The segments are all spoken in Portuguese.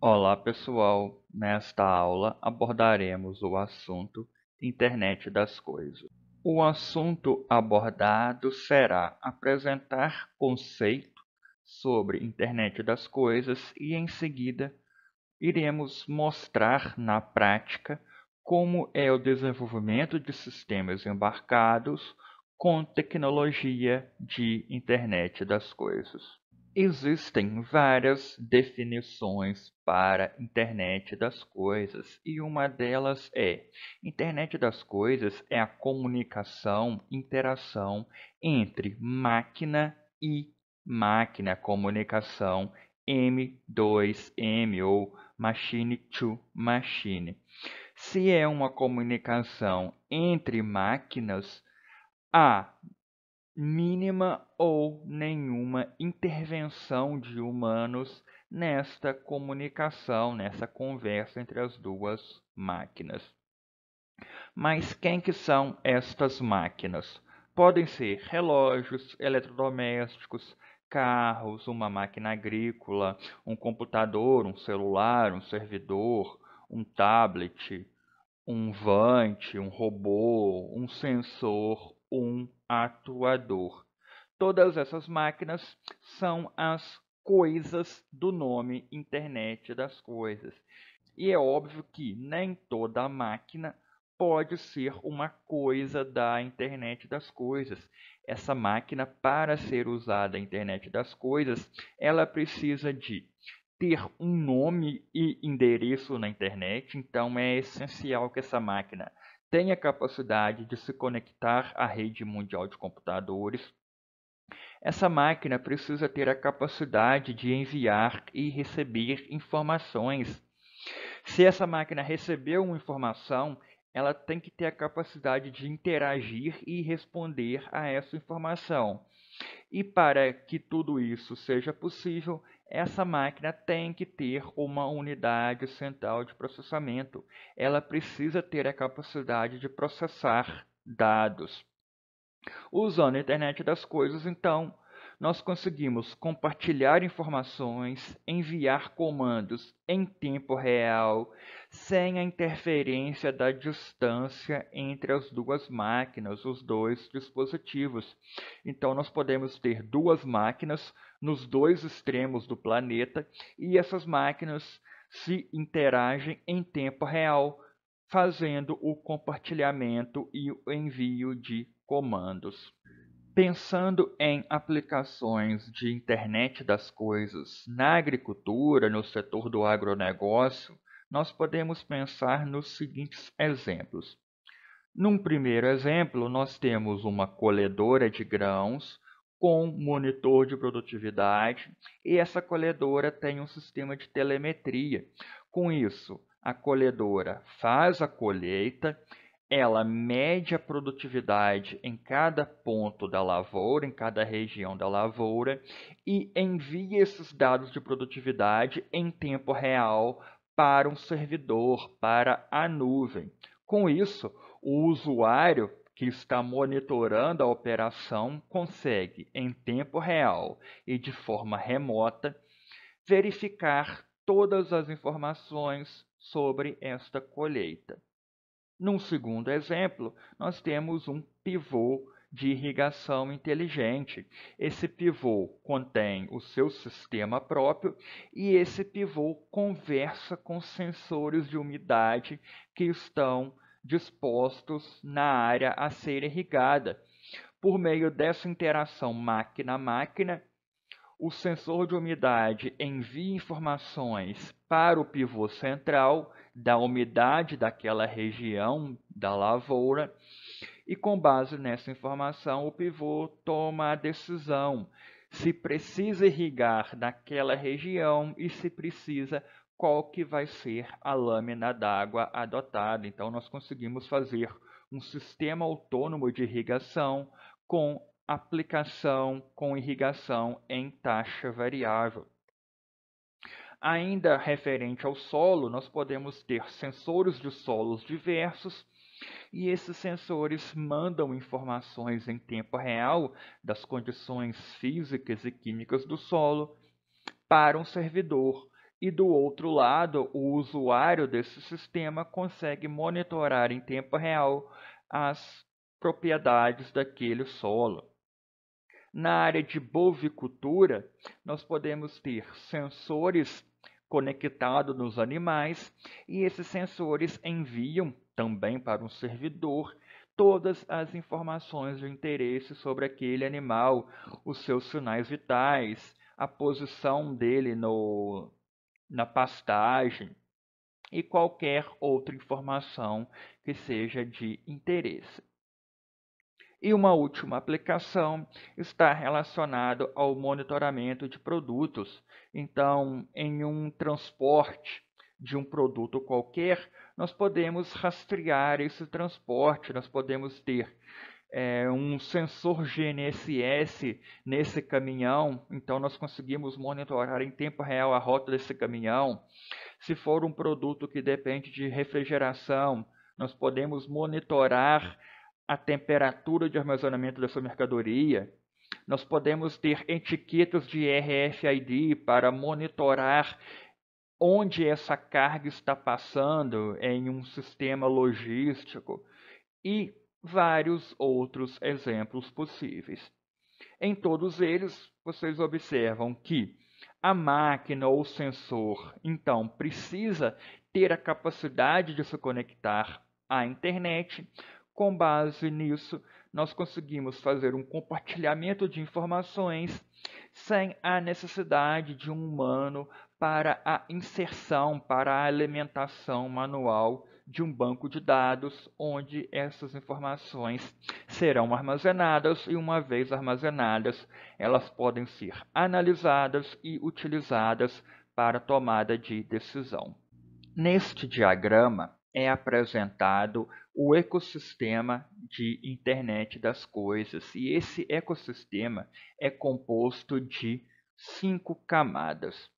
Olá pessoal, nesta aula abordaremos o assunto Internet das Coisas. O assunto abordado será apresentar conceito sobre Internet das Coisas e em seguida iremos mostrar na prática como é o desenvolvimento de sistemas embarcados com tecnologia de Internet das Coisas. Existem várias definições para internet das coisas e uma delas é: internet das coisas é a comunicação, interação entre máquina e máquina, comunicação M2M ou machine to machine. Se é uma comunicação entre máquinas, a mínima ou nenhuma intervenção de humanos nesta comunicação, nessa conversa entre as duas máquinas. Mas quem que são estas máquinas? Podem ser relógios, eletrodomésticos, carros, uma máquina agrícola, um computador, um celular, um servidor, um tablet, um vante, um robô, um sensor, um atuador. Todas essas máquinas são as coisas do nome Internet das Coisas. E é óbvio que nem toda máquina pode ser uma coisa da Internet das Coisas. Essa máquina, para ser usada a Internet das Coisas, ela precisa de ter um nome e endereço na internet, então é essencial que essa máquina tem a capacidade de se conectar à rede mundial de computadores. Essa máquina precisa ter a capacidade de enviar e receber informações. Se essa máquina recebeu uma informação, ela tem que ter a capacidade de interagir e responder a essa informação. E para que tudo isso seja possível, essa máquina tem que ter uma unidade central de processamento. Ela precisa ter a capacidade de processar dados. Usando a internet das coisas, então, nós conseguimos compartilhar informações, enviar comandos em tempo real, sem a interferência da distância entre as duas máquinas, os dois dispositivos. Então, nós podemos ter duas máquinas nos dois extremos do planeta e essas máquinas se interagem em tempo real, fazendo o compartilhamento e o envio de comandos pensando em aplicações de internet das coisas na agricultura, no setor do agronegócio, nós podemos pensar nos seguintes exemplos. Num primeiro exemplo, nós temos uma colhedora de grãos com monitor de produtividade e essa colhedora tem um sistema de telemetria. Com isso, a colhedora faz a colheita ela mede a produtividade em cada ponto da lavoura, em cada região da lavoura, e envia esses dados de produtividade em tempo real para um servidor, para a nuvem. Com isso, o usuário que está monitorando a operação consegue, em tempo real e de forma remota, verificar todas as informações sobre esta colheita. Num segundo exemplo, nós temos um pivô de irrigação inteligente. Esse pivô contém o seu sistema próprio e esse pivô conversa com sensores de umidade que estão dispostos na área a ser irrigada. Por meio dessa interação máquina-máquina, o sensor de umidade envia informações para o pivô central da umidade daquela região da lavoura e com base nessa informação o pivô toma a decisão se precisa irrigar naquela região e se precisa qual que vai ser a lâmina d'água adotada. Então nós conseguimos fazer um sistema autônomo de irrigação com aplicação com irrigação em taxa variável. Ainda referente ao solo, nós podemos ter sensores de solos diversos e esses sensores mandam informações em tempo real das condições físicas e químicas do solo para um servidor. E do outro lado, o usuário desse sistema consegue monitorar em tempo real as propriedades daquele solo. Na área de bovicultura, nós podemos ter sensores conectados nos animais e esses sensores enviam também para um servidor todas as informações de interesse sobre aquele animal, os seus sinais vitais, a posição dele no, na pastagem e qualquer outra informação que seja de interesse. E uma última aplicação está relacionado ao monitoramento de produtos. Então, em um transporte de um produto qualquer, nós podemos rastrear esse transporte, nós podemos ter é, um sensor GNSS nesse caminhão, então nós conseguimos monitorar em tempo real a rota desse caminhão. Se for um produto que depende de refrigeração, nós podemos monitorar a temperatura de armazenamento dessa mercadoria. Nós podemos ter etiquetas de RFID para monitorar onde essa carga está passando em um sistema logístico e vários outros exemplos possíveis. Em todos eles, vocês observam que a máquina ou sensor, então, precisa ter a capacidade de se conectar à internet, com base nisso, nós conseguimos fazer um compartilhamento de informações sem a necessidade de um humano para a inserção, para a alimentação manual de um banco de dados onde essas informações serão armazenadas e uma vez armazenadas, elas podem ser analisadas e utilizadas para tomada de decisão. Neste diagrama, é apresentado o ecossistema de internet das coisas. E esse ecossistema é composto de cinco camadas.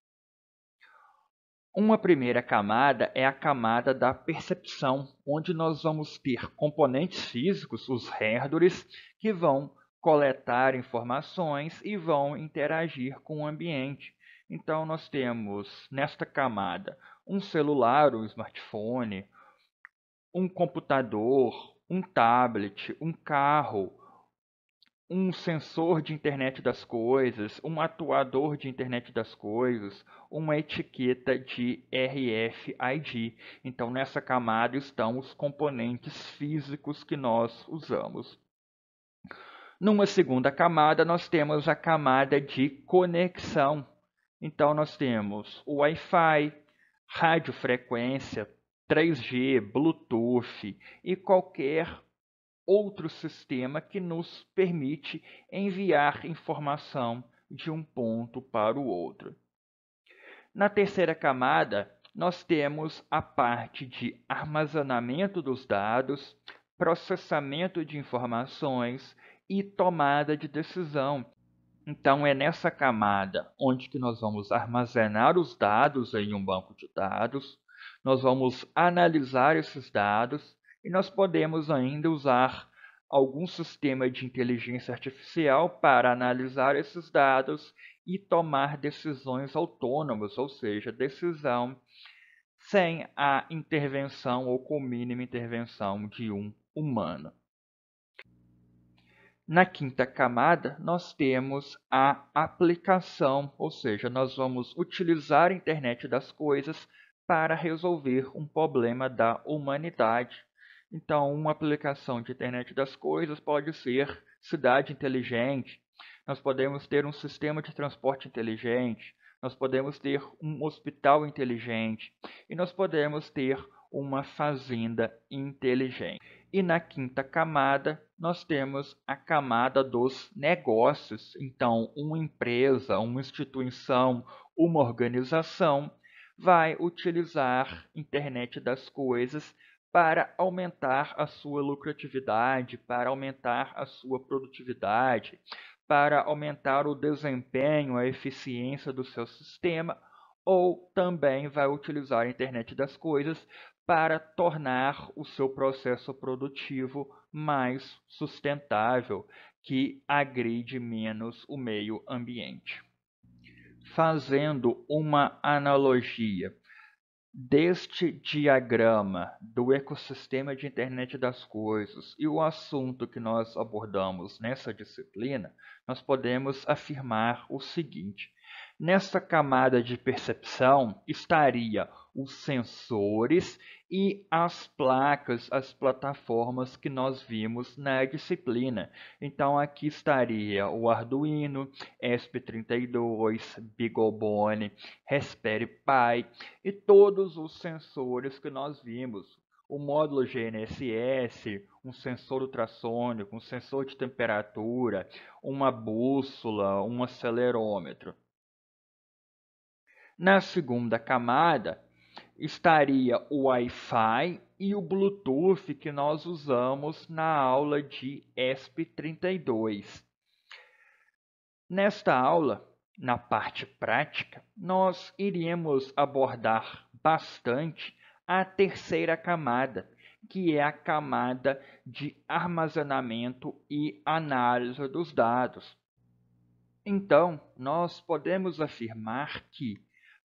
Uma primeira camada é a camada da percepção, onde nós vamos ter componentes físicos, os herdores, que vão coletar informações e vão interagir com o ambiente. Então, nós temos nesta camada um celular, um smartphone, um computador, um tablet, um carro, um sensor de internet das coisas, um atuador de internet das coisas, uma etiqueta de RFID. Então, nessa camada estão os componentes físicos que nós usamos. Numa segunda camada, nós temos a camada de conexão. Então, nós temos o Wi-Fi, radiofrequência, 3G, Bluetooth e qualquer outro sistema que nos permite enviar informação de um ponto para o outro. Na terceira camada, nós temos a parte de armazenamento dos dados, processamento de informações e tomada de decisão. Então é nessa camada onde que nós vamos armazenar os dados em um banco de dados, nós vamos analisar esses dados e nós podemos ainda usar algum sistema de inteligência artificial para analisar esses dados e tomar decisões autônomas, ou seja, decisão sem a intervenção ou com mínima intervenção de um humano. Na quinta camada, nós temos a aplicação, ou seja, nós vamos utilizar a internet das coisas para resolver um problema da humanidade. Então, uma aplicação de internet das coisas pode ser cidade inteligente, nós podemos ter um sistema de transporte inteligente, nós podemos ter um hospital inteligente e nós podemos ter uma fazenda inteligente. E na quinta camada, nós temos a camada dos negócios. Então, uma empresa, uma instituição, uma organização vai utilizar internet das coisas para aumentar a sua lucratividade, para aumentar a sua produtividade, para aumentar o desempenho, a eficiência do seu sistema, ou também vai utilizar a internet das coisas para tornar o seu processo produtivo mais sustentável, que agride menos o meio ambiente fazendo uma analogia deste diagrama do ecossistema de internet das coisas e o assunto que nós abordamos nessa disciplina, nós podemos afirmar o seguinte: Nessa camada de percepção estaria os sensores e as placas, as plataformas que nós vimos na disciplina. Então aqui estaria o Arduino, ESP32, BeagleBone, Raspberry Pi e todos os sensores que nós vimos. O módulo GNSS, um sensor ultrassônico, um sensor de temperatura, uma bússola, um acelerômetro. Na segunda camada estaria o Wi-Fi e o Bluetooth que nós usamos na aula de ESP32. Nesta aula, na parte prática, nós iremos abordar bastante a terceira camada, que é a camada de armazenamento e análise dos dados. Então, nós podemos afirmar que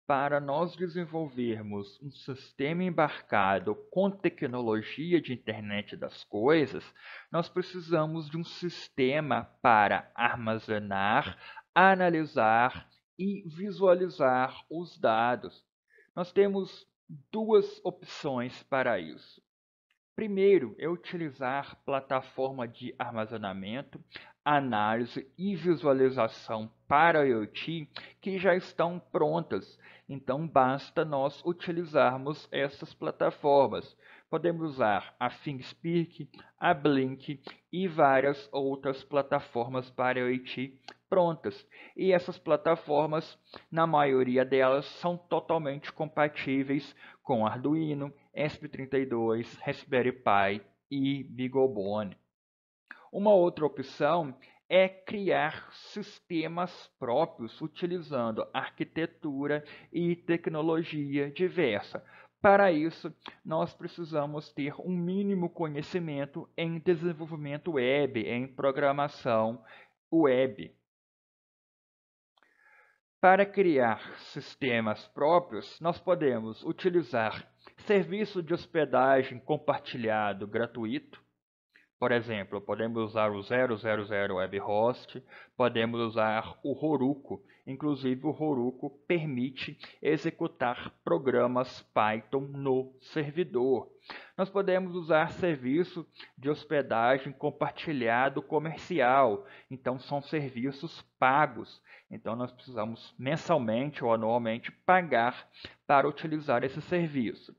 para nós desenvolvermos um sistema embarcado com tecnologia de internet das coisas, nós precisamos de um sistema para armazenar, analisar e visualizar os dados. Nós temos duas opções para isso. Primeiro é utilizar plataforma de armazenamento, análise e visualização para IoT que já estão prontas. Então basta nós utilizarmos essas plataformas. Podemos usar a ThingSpeak, a Blink e várias outras plataformas para IoT prontas. E essas plataformas, na maioria delas, são totalmente compatíveis com Arduino, ESP32, Raspberry Pi e BeagleBone. Uma outra opção é criar sistemas próprios utilizando arquitetura e tecnologia diversa. Para isso, nós precisamos ter um mínimo conhecimento em desenvolvimento web, em programação web. Para criar sistemas próprios, nós podemos utilizar Serviço de hospedagem compartilhado gratuito. Por exemplo, podemos usar o 000 WebHost, podemos usar o Roruco. Inclusive, o Roruco permite executar programas Python no servidor. Nós podemos usar serviço de hospedagem compartilhado comercial. Então, são serviços pagos. Então, nós precisamos mensalmente ou anualmente pagar para utilizar esse serviço.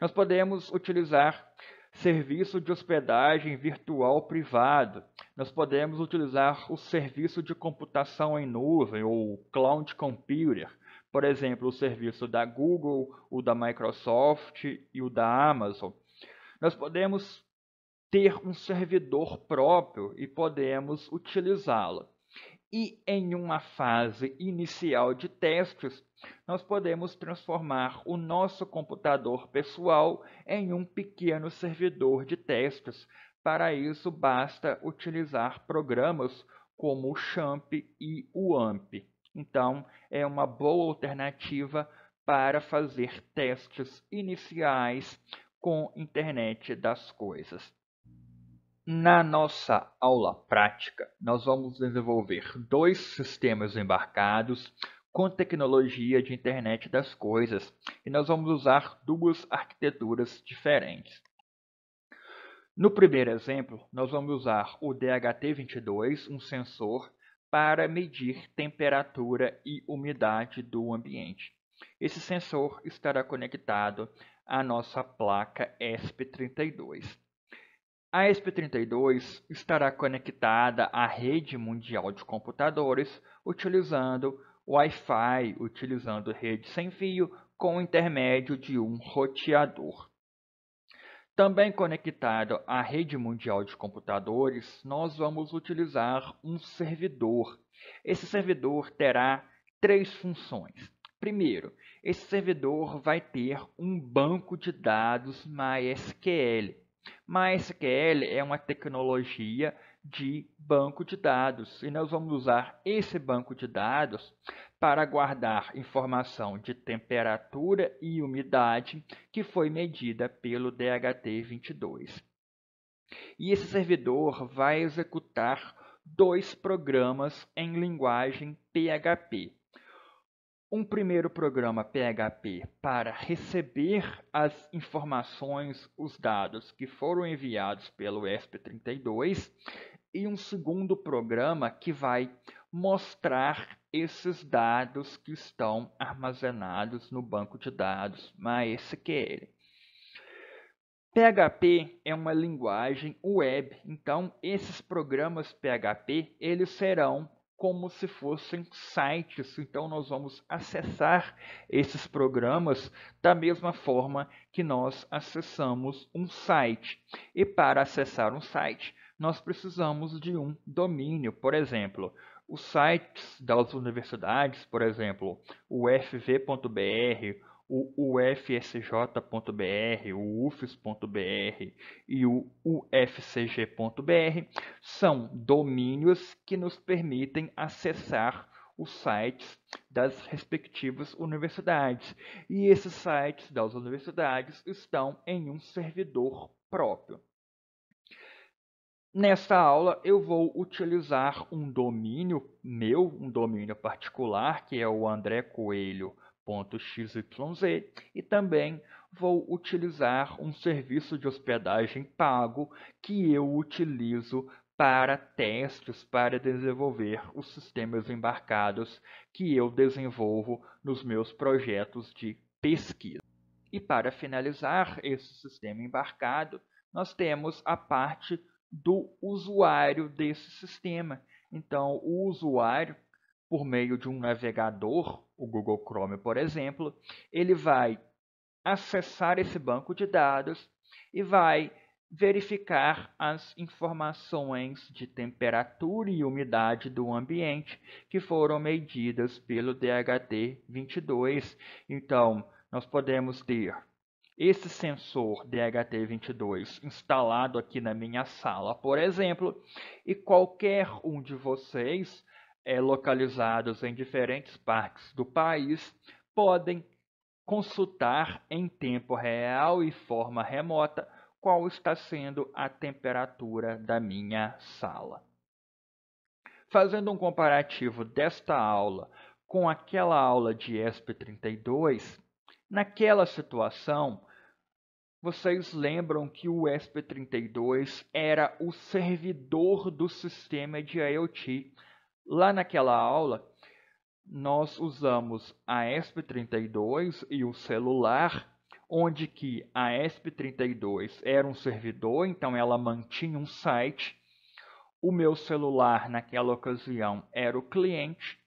Nós podemos utilizar serviço de hospedagem virtual privado. Nós podemos utilizar o serviço de computação em nuvem ou cloud computer. Por exemplo, o serviço da Google, o da Microsoft e o da Amazon. Nós podemos ter um servidor próprio e podemos utilizá-lo. E em uma fase inicial de testes, nós podemos transformar o nosso computador pessoal em um pequeno servidor de testes. Para isso, basta utilizar programas como o Champ e o AMP. Então, é uma boa alternativa para fazer testes iniciais com internet das coisas. Na nossa aula prática, nós vamos desenvolver dois sistemas embarcados com tecnologia de internet das coisas e nós vamos usar duas arquiteturas diferentes. No primeiro exemplo, nós vamos usar o DHT22, um sensor, para medir temperatura e umidade do ambiente. Esse sensor estará conectado à nossa placa ESP32. A ESP32 estará conectada à rede mundial de computadores utilizando Wi-Fi, utilizando rede sem fio com o intermédio de um roteador. Também conectado à rede mundial de computadores, nós vamos utilizar um servidor. Esse servidor terá três funções. Primeiro, esse servidor vai ter um banco de dados MySQL. MySQL é uma tecnologia de banco de dados e nós vamos usar esse banco de dados para guardar informação de temperatura e umidade que foi medida pelo DHT22. E esse servidor vai executar dois programas em linguagem PHP um primeiro programa PHP para receber as informações, os dados que foram enviados pelo ESP32 e um segundo programa que vai mostrar esses dados que estão armazenados no banco de dados MySQL. PHP é uma linguagem web, então esses programas PHP eles serão como se fossem sites. Então, nós vamos acessar esses programas da mesma forma que nós acessamos um site. E para acessar um site, nós precisamos de um domínio. Por exemplo, os sites das universidades, por exemplo, o fv.br, o ufsj.br, o ufs.br e o ufcg.br são domínios que nos permitem acessar os sites das respectivas universidades. E esses sites das universidades estão em um servidor próprio. Nesta aula, eu vou utilizar um domínio meu, um domínio particular, que é o André Coelho www.xyz e também vou utilizar um serviço de hospedagem pago que eu utilizo para testes para desenvolver os sistemas embarcados que eu desenvolvo nos meus projetos de pesquisa. E para finalizar esse sistema embarcado, nós temos a parte do usuário desse sistema. Então, o usuário, por meio de um navegador o Google Chrome, por exemplo, ele vai acessar esse banco de dados e vai verificar as informações de temperatura e umidade do ambiente que foram medidas pelo DHT22. Então, nós podemos ter esse sensor DHT22 instalado aqui na minha sala, por exemplo, e qualquer um de vocês é, localizados em diferentes partes do país podem consultar em tempo real e forma remota qual está sendo a temperatura da minha sala. Fazendo um comparativo desta aula com aquela aula de ESP32, naquela situação, vocês lembram que o ESP32 era o servidor do sistema de IoT Lá naquela aula, nós usamos a ESP32 e o celular, onde que a ESP32 era um servidor, então ela mantinha um site. O meu celular, naquela ocasião, era o cliente.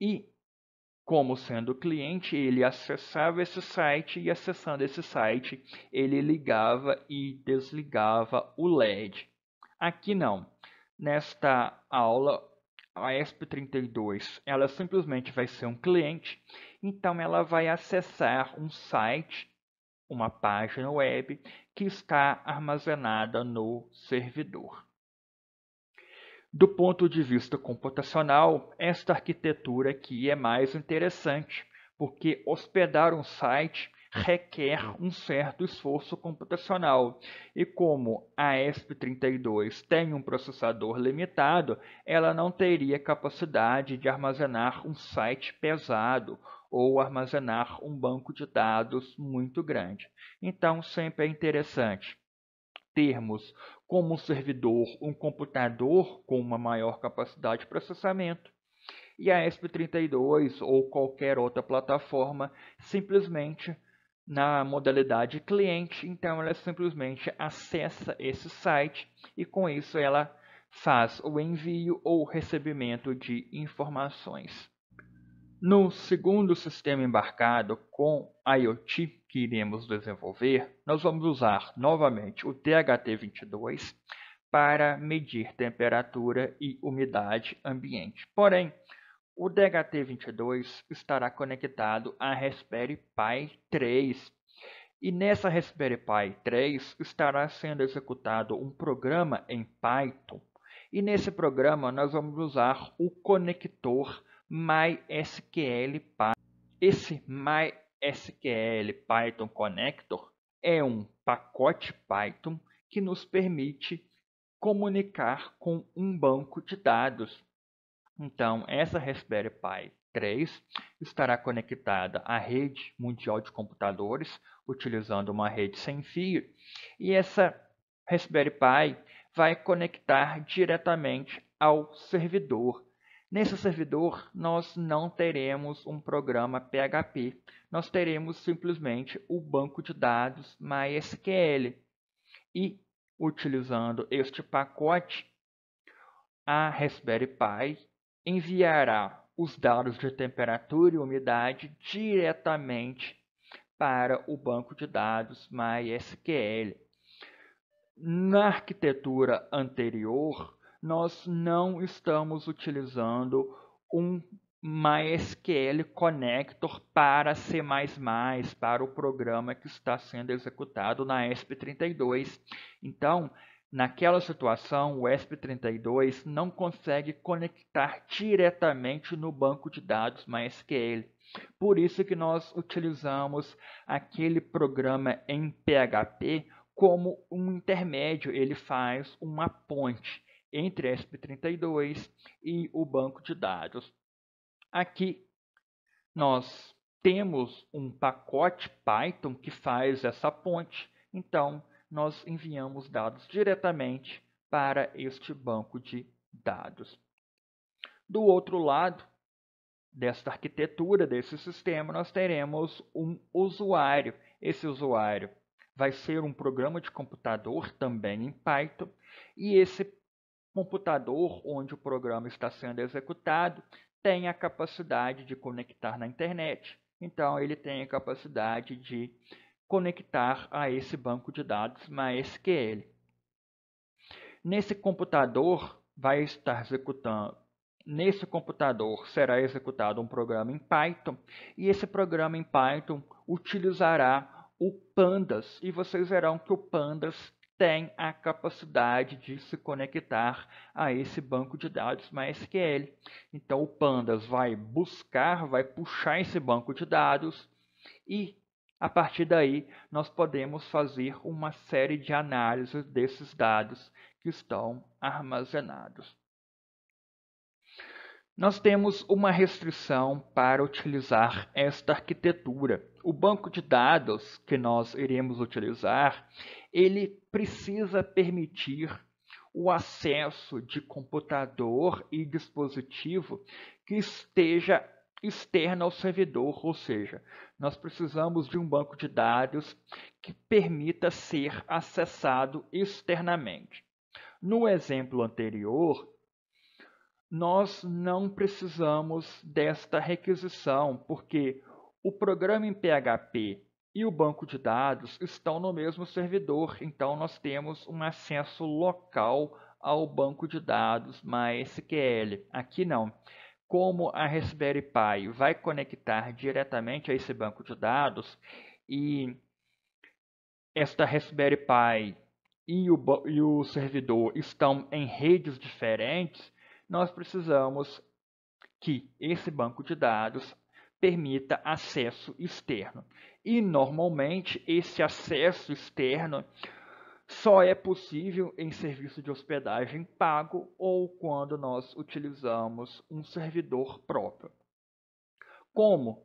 E, como sendo cliente, ele acessava esse site e, acessando esse site, ele ligava e desligava o LED. Aqui não. Nesta aula, a ESP32 ela simplesmente vai ser um cliente, então ela vai acessar um site, uma página web que está armazenada no servidor. Do ponto de vista computacional, esta arquitetura aqui é mais interessante, porque hospedar um site requer um certo esforço computacional. E como a ESP32 tem um processador limitado, ela não teria capacidade de armazenar um site pesado ou armazenar um banco de dados muito grande. Então, sempre é interessante termos como servidor um computador com uma maior capacidade de processamento e a ESP32 ou qualquer outra plataforma simplesmente na modalidade cliente, então ela simplesmente acessa esse site e com isso ela faz o envio ou recebimento de informações. No segundo sistema embarcado com IoT que iremos desenvolver, nós vamos usar novamente o THT22 para medir temperatura e umidade ambiente. Porém, o DHT22 estará conectado à Raspberry Pi 3. E nessa Raspberry Pi 3 estará sendo executado um programa em Python. E nesse programa nós vamos usar o conector MySQL Python. Esse MySQL Python Connector é um pacote Python que nos permite comunicar com um banco de dados então, essa Raspberry Pi 3 estará conectada à rede mundial de computadores, utilizando uma rede sem fio, e essa Raspberry Pi vai conectar diretamente ao servidor. Nesse servidor, nós não teremos um programa PHP, nós teremos simplesmente o banco de dados MySQL. E, utilizando este pacote, a Raspberry Pi enviará os dados de temperatura e umidade diretamente para o banco de dados MySQL. Na arquitetura anterior, nós não estamos utilizando um MySQL Connector para C++, para o programa que está sendo executado na ESP32. Então, Naquela situação, o ESP32 não consegue conectar diretamente no banco de dados MySQL. Por isso que nós utilizamos aquele programa em PHP como um intermédio, ele faz uma ponte entre ESP32 e o banco de dados. Aqui nós temos um pacote Python que faz essa ponte, então nós enviamos dados diretamente para este banco de dados. Do outro lado desta arquitetura, desse sistema, nós teremos um usuário. Esse usuário vai ser um programa de computador também em Python, e esse computador onde o programa está sendo executado tem a capacidade de conectar na internet. Então, ele tem a capacidade de conectar a esse banco de dados MySQL. Nesse computador vai estar executando Nesse computador será executado um programa em Python e esse programa em Python utilizará o Pandas e vocês verão que o Pandas tem a capacidade de se conectar a esse banco de dados MySQL. Então o Pandas vai buscar, vai puxar esse banco de dados e a partir daí, nós podemos fazer uma série de análises desses dados que estão armazenados. Nós temos uma restrição para utilizar esta arquitetura. O banco de dados que nós iremos utilizar, ele precisa permitir o acesso de computador e dispositivo que esteja externa ao servidor, ou seja, nós precisamos de um banco de dados que permita ser acessado externamente. No exemplo anterior, nós não precisamos desta requisição, porque o programa em PHP e o banco de dados estão no mesmo servidor, então nós temos um acesso local ao banco de dados MySQL. Aqui não como a Raspberry Pi vai conectar diretamente a esse banco de dados e esta Raspberry Pi e o, e o servidor estão em redes diferentes, nós precisamos que esse banco de dados permita acesso externo. E normalmente esse acesso externo só é possível em serviço de hospedagem pago ou quando nós utilizamos um servidor próprio. Como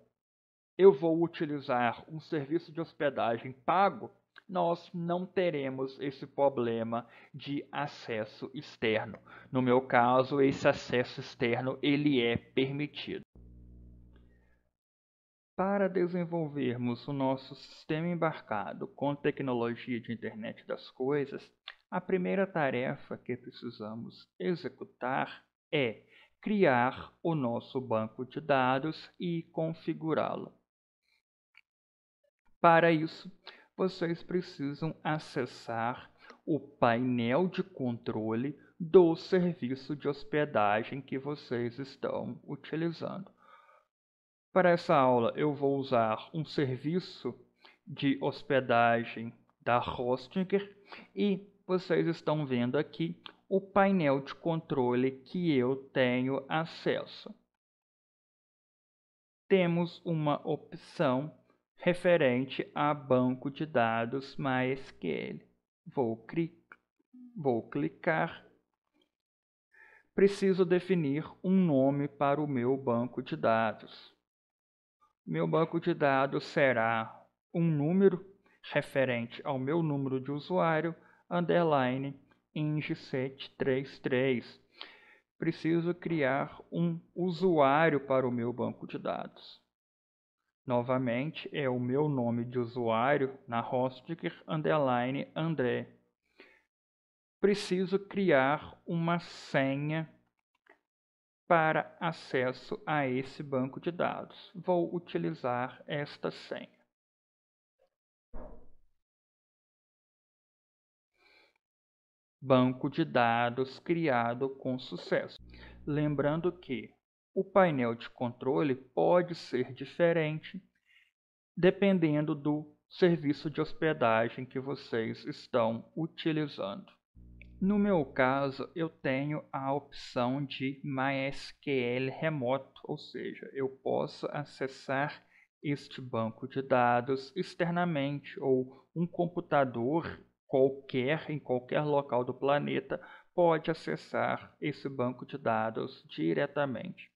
eu vou utilizar um serviço de hospedagem pago, nós não teremos esse problema de acesso externo. No meu caso, esse acesso externo ele é permitido. Para desenvolvermos o nosso sistema embarcado com tecnologia de internet das coisas, a primeira tarefa que precisamos executar é criar o nosso banco de dados e configurá-lo. Para isso, vocês precisam acessar o painel de controle do serviço de hospedagem que vocês estão utilizando. Para essa aula, eu vou usar um serviço de hospedagem da Hostinger e vocês estão vendo aqui o painel de controle que eu tenho acesso. Temos uma opção referente a banco de dados MySQL. Vou, vou clicar. Preciso definir um nome para o meu banco de dados. Meu banco de dados será um número referente ao meu número de usuário, underline ing733. Preciso criar um usuário para o meu banco de dados. Novamente, é o meu nome de usuário na Hostiger, underline André. Preciso criar uma senha para acesso a esse banco de dados. Vou utilizar esta senha. Banco de dados criado com sucesso. Lembrando que o painel de controle pode ser diferente dependendo do serviço de hospedagem que vocês estão utilizando. No meu caso, eu tenho a opção de MySQL remoto, ou seja, eu posso acessar este banco de dados externamente ou um computador qualquer em qualquer local do planeta pode acessar esse banco de dados diretamente.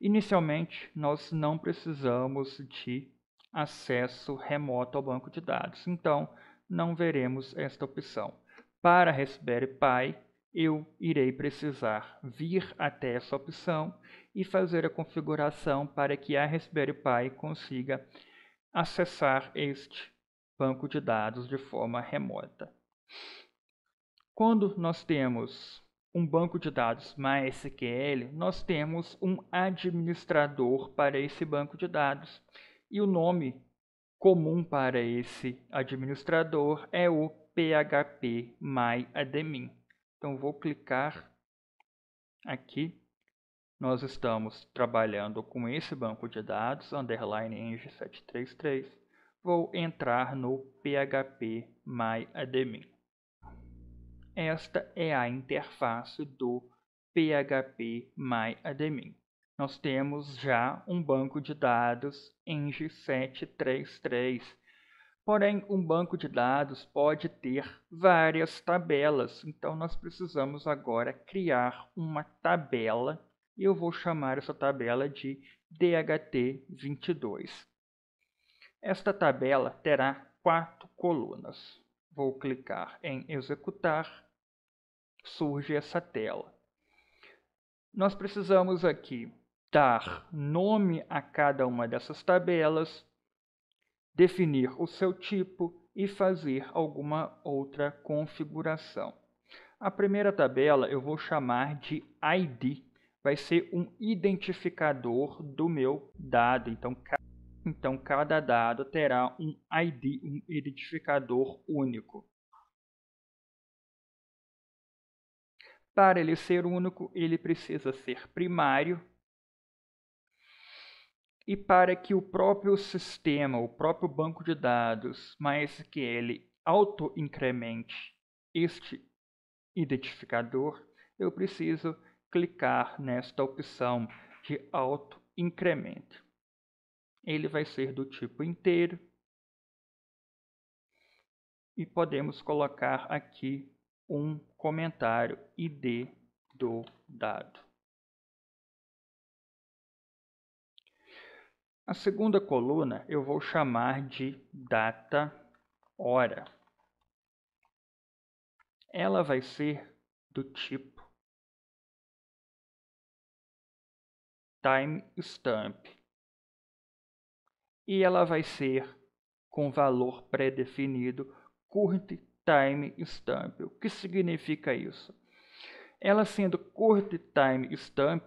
Inicialmente, nós não precisamos de acesso remoto ao banco de dados, então não veremos esta opção. Para receber Pi, eu irei precisar vir até essa opção e fazer a configuração para que a Raspberry Pi consiga acessar este banco de dados de forma remota. Quando nós temos um banco de dados MySQL, nós temos um administrador para esse banco de dados. E o nome comum para esse administrador é o php Então vou clicar aqui. Nós estamos trabalhando com esse banco de dados, underline eng 733. Vou entrar no php Esta é a interface do php Nós temos já um banco de dados eng 733 Porém, um banco de dados pode ter várias tabelas, então nós precisamos agora criar uma tabela e eu vou chamar essa tabela de DHT22. Esta tabela terá quatro colunas. Vou clicar em executar, surge essa tela. Nós precisamos aqui dar nome a cada uma dessas tabelas, definir o seu tipo e fazer alguma outra configuração. A primeira tabela eu vou chamar de ID, vai ser um identificador do meu dado. Então, então cada dado terá um ID, um identificador único. Para ele ser único, ele precisa ser primário e para que o próprio sistema, o próprio banco de dados, mais que ele auto-incremente este identificador, eu preciso clicar nesta opção de auto-incremento. Ele vai ser do tipo inteiro e podemos colocar aqui um comentário ID do dado. A segunda coluna eu vou chamar de data hora. Ela vai ser do tipo timestamp e ela vai ser com valor pré-definido current timestamp. O que significa isso? Ela sendo current timestamp,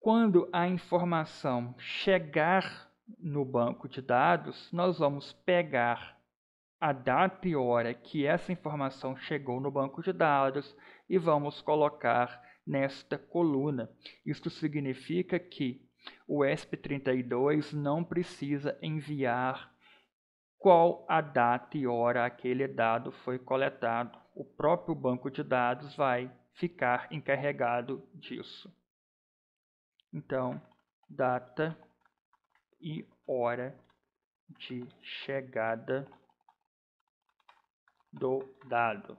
quando a informação chegar no banco de dados, nós vamos pegar a data e hora que essa informação chegou no banco de dados e vamos colocar nesta coluna. Isto significa que o ESP32 não precisa enviar qual a data e hora aquele dado foi coletado. O próprio banco de dados vai ficar encarregado disso. Então, data e hora de chegada do dado.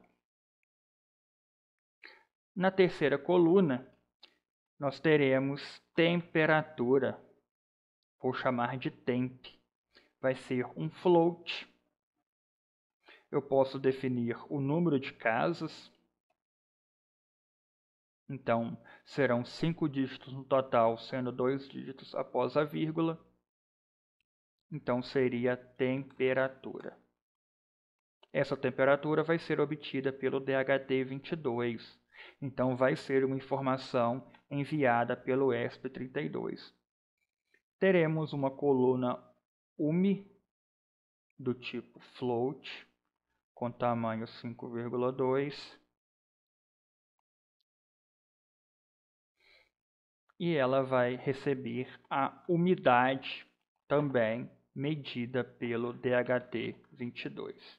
Na terceira coluna, nós teremos temperatura. Vou chamar de temp. Vai ser um float. Eu posso definir o número de casas então, serão cinco dígitos no total, sendo dois dígitos após a vírgula. Então, seria temperatura. Essa temperatura vai ser obtida pelo DHT22. Então, vai ser uma informação enviada pelo ESP32. Teremos uma coluna UMI do tipo float, com tamanho 5,2 e ela vai receber a umidade também medida pelo DHT 22.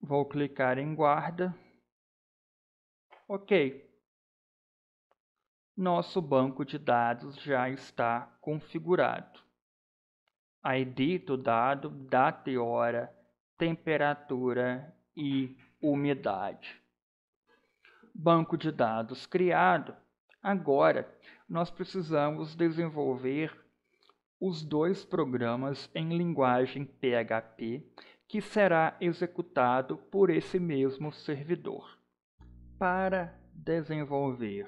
Vou clicar em guarda. OK. Nosso banco de dados já está configurado. ID do dado, data e hora, temperatura e umidade. Banco de dados criado. Agora, nós precisamos desenvolver os dois programas em linguagem PHP que será executado por esse mesmo servidor. Para desenvolver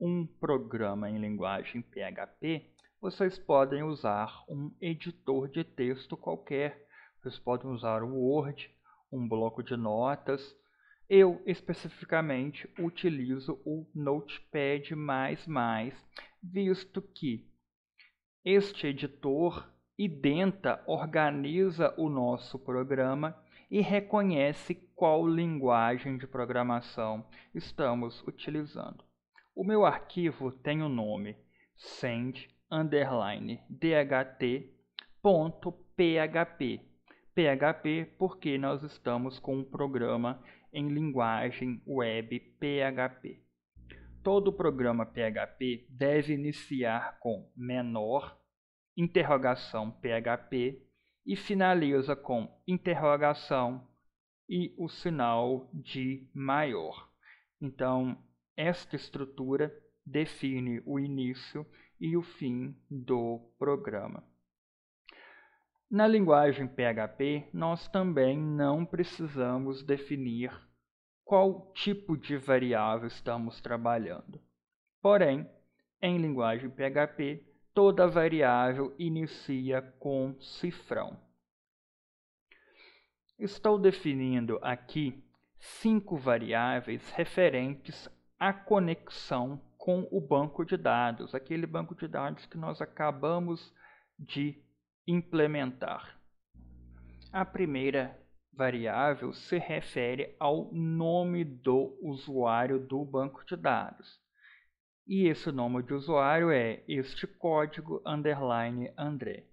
um programa em linguagem PHP, vocês podem usar um editor de texto qualquer. Vocês podem usar o Word, um bloco de notas. Eu, especificamente, utilizo o Notepad++, visto que este editor identa, organiza o nosso programa e reconhece qual linguagem de programação estamos utilizando. O meu arquivo tem o nome send underline dht.php. PHP porque nós estamos com um programa em linguagem web PHP. Todo programa PHP deve iniciar com menor interrogação PHP e finaliza com interrogação e o sinal de maior. Então, esta estrutura define o início e o fim do programa. Na linguagem PHP, nós também não precisamos definir qual tipo de variável estamos trabalhando. Porém, em linguagem PHP, toda variável inicia com cifrão. Estou definindo aqui cinco variáveis referentes à conexão com o banco de dados, aquele banco de dados que nós acabamos de implementar. A primeira variável se refere ao nome do usuário do banco de dados. E esse nome de usuário é este código underline André.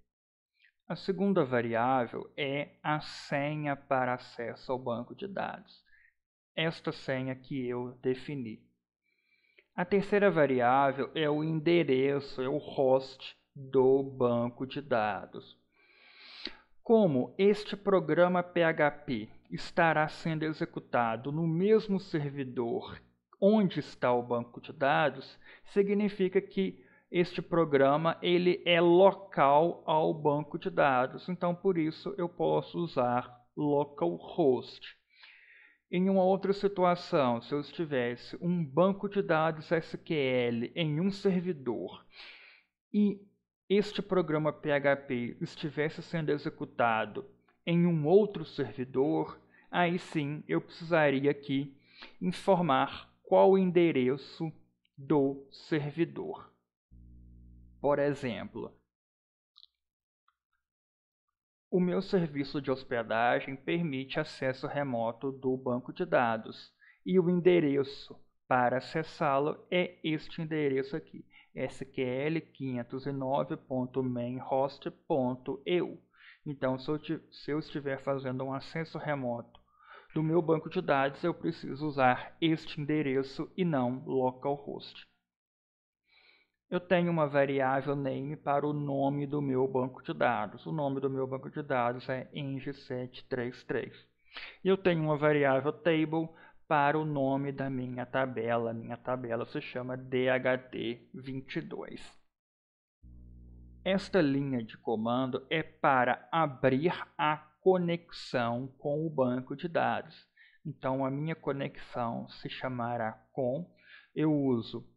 A segunda variável é a senha para acesso ao banco de dados. Esta senha que eu defini. A terceira variável é o endereço, é o host do banco de dados. Como este programa PHP estará sendo executado no mesmo servidor onde está o banco de dados, significa que este programa ele é local ao banco de dados. Então, por isso, eu posso usar localhost. Em uma outra situação, se eu estivesse um banco de dados SQL em um servidor e este programa PHP estivesse sendo executado em um outro servidor, aí sim eu precisaria aqui informar qual o endereço do servidor. Por exemplo, o meu serviço de hospedagem permite acesso remoto do banco de dados e o endereço para acessá-lo é este endereço aqui, sql509.mainhost.eu. Então, se eu, se eu estiver fazendo um acesso remoto do meu banco de dados, eu preciso usar este endereço e não localhost eu tenho uma variável name para o nome do meu banco de dados. O nome do meu banco de dados é eng733. E eu tenho uma variável table para o nome da minha tabela. Minha tabela se chama dht22. Esta linha de comando é para abrir a conexão com o banco de dados. Então, a minha conexão se chamará com. Eu uso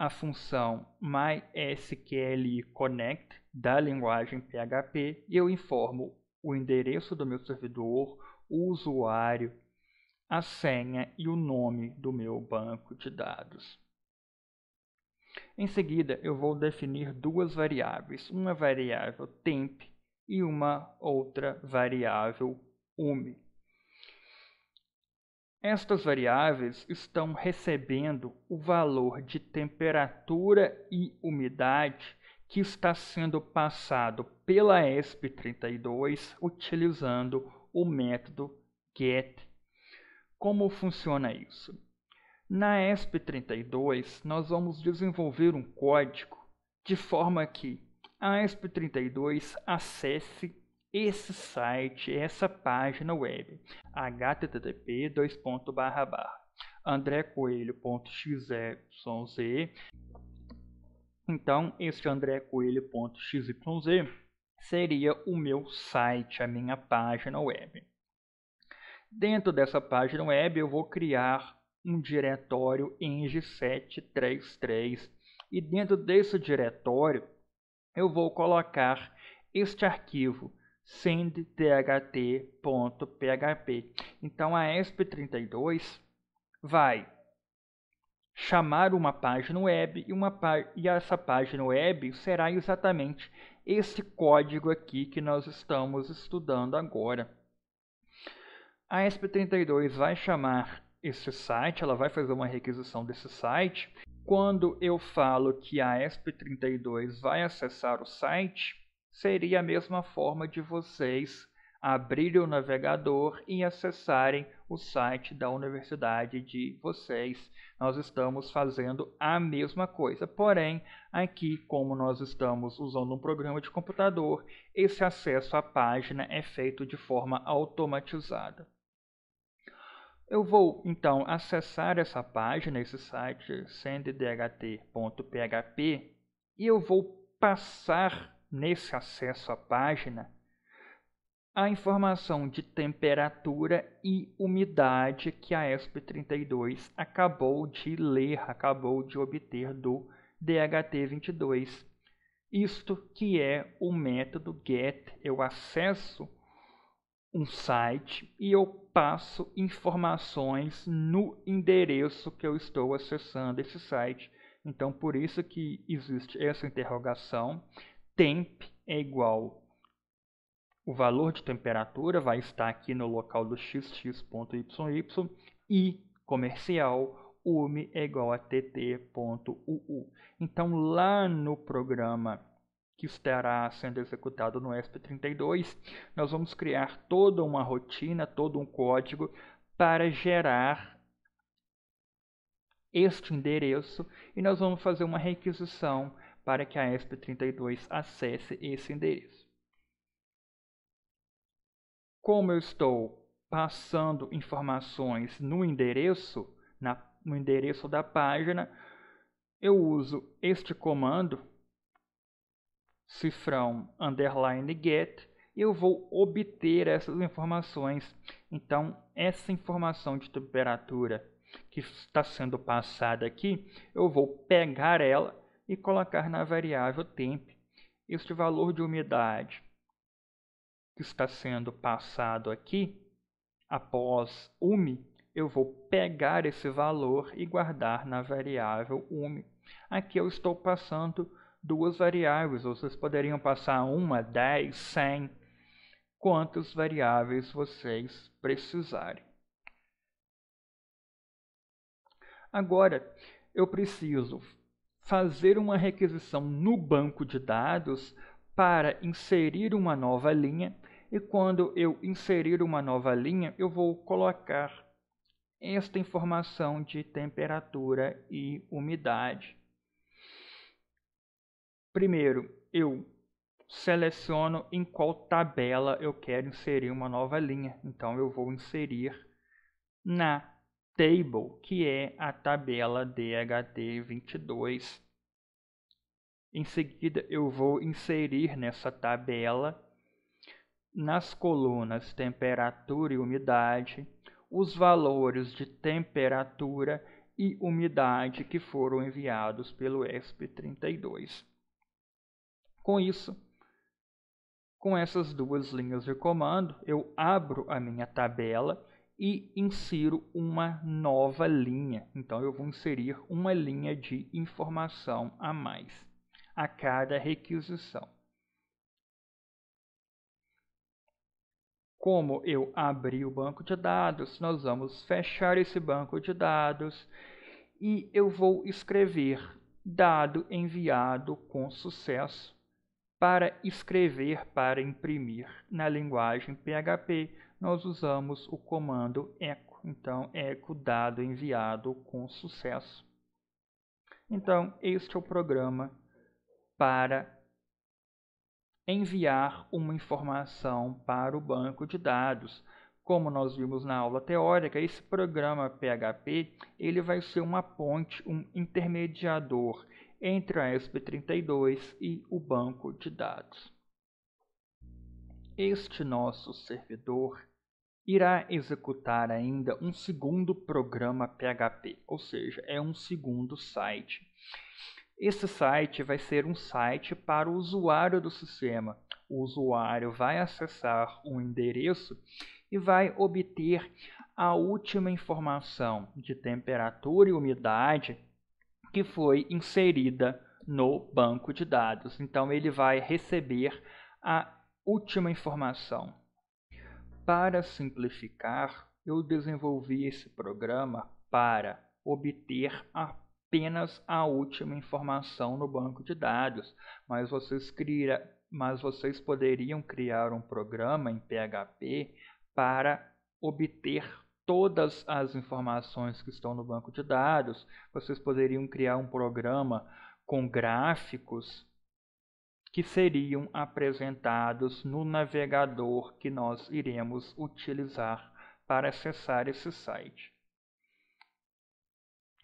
a função mysqli_connect da linguagem PHP e eu informo o endereço do meu servidor, o usuário, a senha e o nome do meu banco de dados. Em seguida, eu vou definir duas variáveis, uma variável temp e uma outra variável UMI. Estas variáveis estão recebendo o valor de temperatura e umidade que está sendo passado pela ESP32 utilizando o método GET. Como funciona isso? Na ESP32, nós vamos desenvolver um código de forma que a ESP32 acesse esse site, essa página web, http andrécoelho.xyz. Então, esse andrécoelho.xyz seria o meu site, a minha página web. Dentro dessa página web, eu vou criar um diretório eng733 e dentro desse diretório eu vou colocar este arquivo sendtht.php. Então a ESP32 vai chamar uma página web e, uma e essa página web será exatamente esse código aqui que nós estamos estudando agora. A ESP32 vai chamar esse site, ela vai fazer uma requisição desse site. Quando eu falo que a ESP32 vai acessar o site, seria a mesma forma de vocês abrirem o navegador e acessarem o site da universidade de vocês. Nós estamos fazendo a mesma coisa, porém, aqui, como nós estamos usando um programa de computador, esse acesso à página é feito de forma automatizada. Eu vou então acessar essa página, esse site senddht.php, e eu vou passar nesse acesso à página, a informação de temperatura e umidade que a ESP32 acabou de ler, acabou de obter do DHT22. Isto que é o método GET. Eu acesso um site e eu passo informações no endereço que eu estou acessando esse site. Então, por isso que existe essa interrogação temp é igual o valor de temperatura vai estar aqui no local do xx.yy e comercial UMI é igual a tt.uu. Então lá no programa que estará sendo executado no ESP32, nós vamos criar toda uma rotina, todo um código para gerar este endereço e nós vamos fazer uma requisição para que a ESP32 acesse esse endereço. Como eu estou passando informações no endereço, na, no endereço da página, eu uso este comando, cifrão underline get, e eu vou obter essas informações. Então, essa informação de temperatura que está sendo passada aqui, eu vou pegar ela e colocar na variável temp este valor de umidade que está sendo passado aqui, após UMI, eu vou pegar esse valor e guardar na variável UMI. Aqui eu estou passando duas variáveis, vocês poderiam passar uma, 10, 100, quantas variáveis vocês precisarem. Agora, eu preciso fazer uma requisição no banco de dados para inserir uma nova linha e quando eu inserir uma nova linha, eu vou colocar esta informação de temperatura e umidade. Primeiro, eu seleciono em qual tabela eu quero inserir uma nova linha. Então, eu vou inserir na table, que é a tabela DHT22. Em seguida, eu vou inserir nessa tabela, nas colunas temperatura e umidade, os valores de temperatura e umidade que foram enviados pelo ESP32. Com isso, com essas duas linhas de comando, eu abro a minha tabela e insiro uma nova linha. Então, eu vou inserir uma linha de informação a mais a cada requisição. Como eu abri o banco de dados, nós vamos fechar esse banco de dados e eu vou escrever dado enviado com sucesso para escrever, para imprimir na linguagem PHP nós usamos o comando echo. Então, echo dado enviado com sucesso. Então, este é o programa para enviar uma informação para o banco de dados. Como nós vimos na aula teórica, esse programa PHP ele vai ser uma ponte, um intermediador entre a ESP32 e o banco de dados. Este nosso servidor irá executar ainda um segundo programa PHP, ou seja, é um segundo site. Esse site vai ser um site para o usuário do sistema. O usuário vai acessar um endereço e vai obter a última informação de temperatura e umidade que foi inserida no banco de dados. Então ele vai receber a última informação. Para simplificar, eu desenvolvi esse programa para obter apenas a última informação no banco de dados, mas vocês, criar, mas vocês poderiam criar um programa em PHP para obter todas as informações que estão no banco de dados. Vocês poderiam criar um programa com gráficos que seriam apresentados no navegador que nós iremos utilizar para acessar esse site.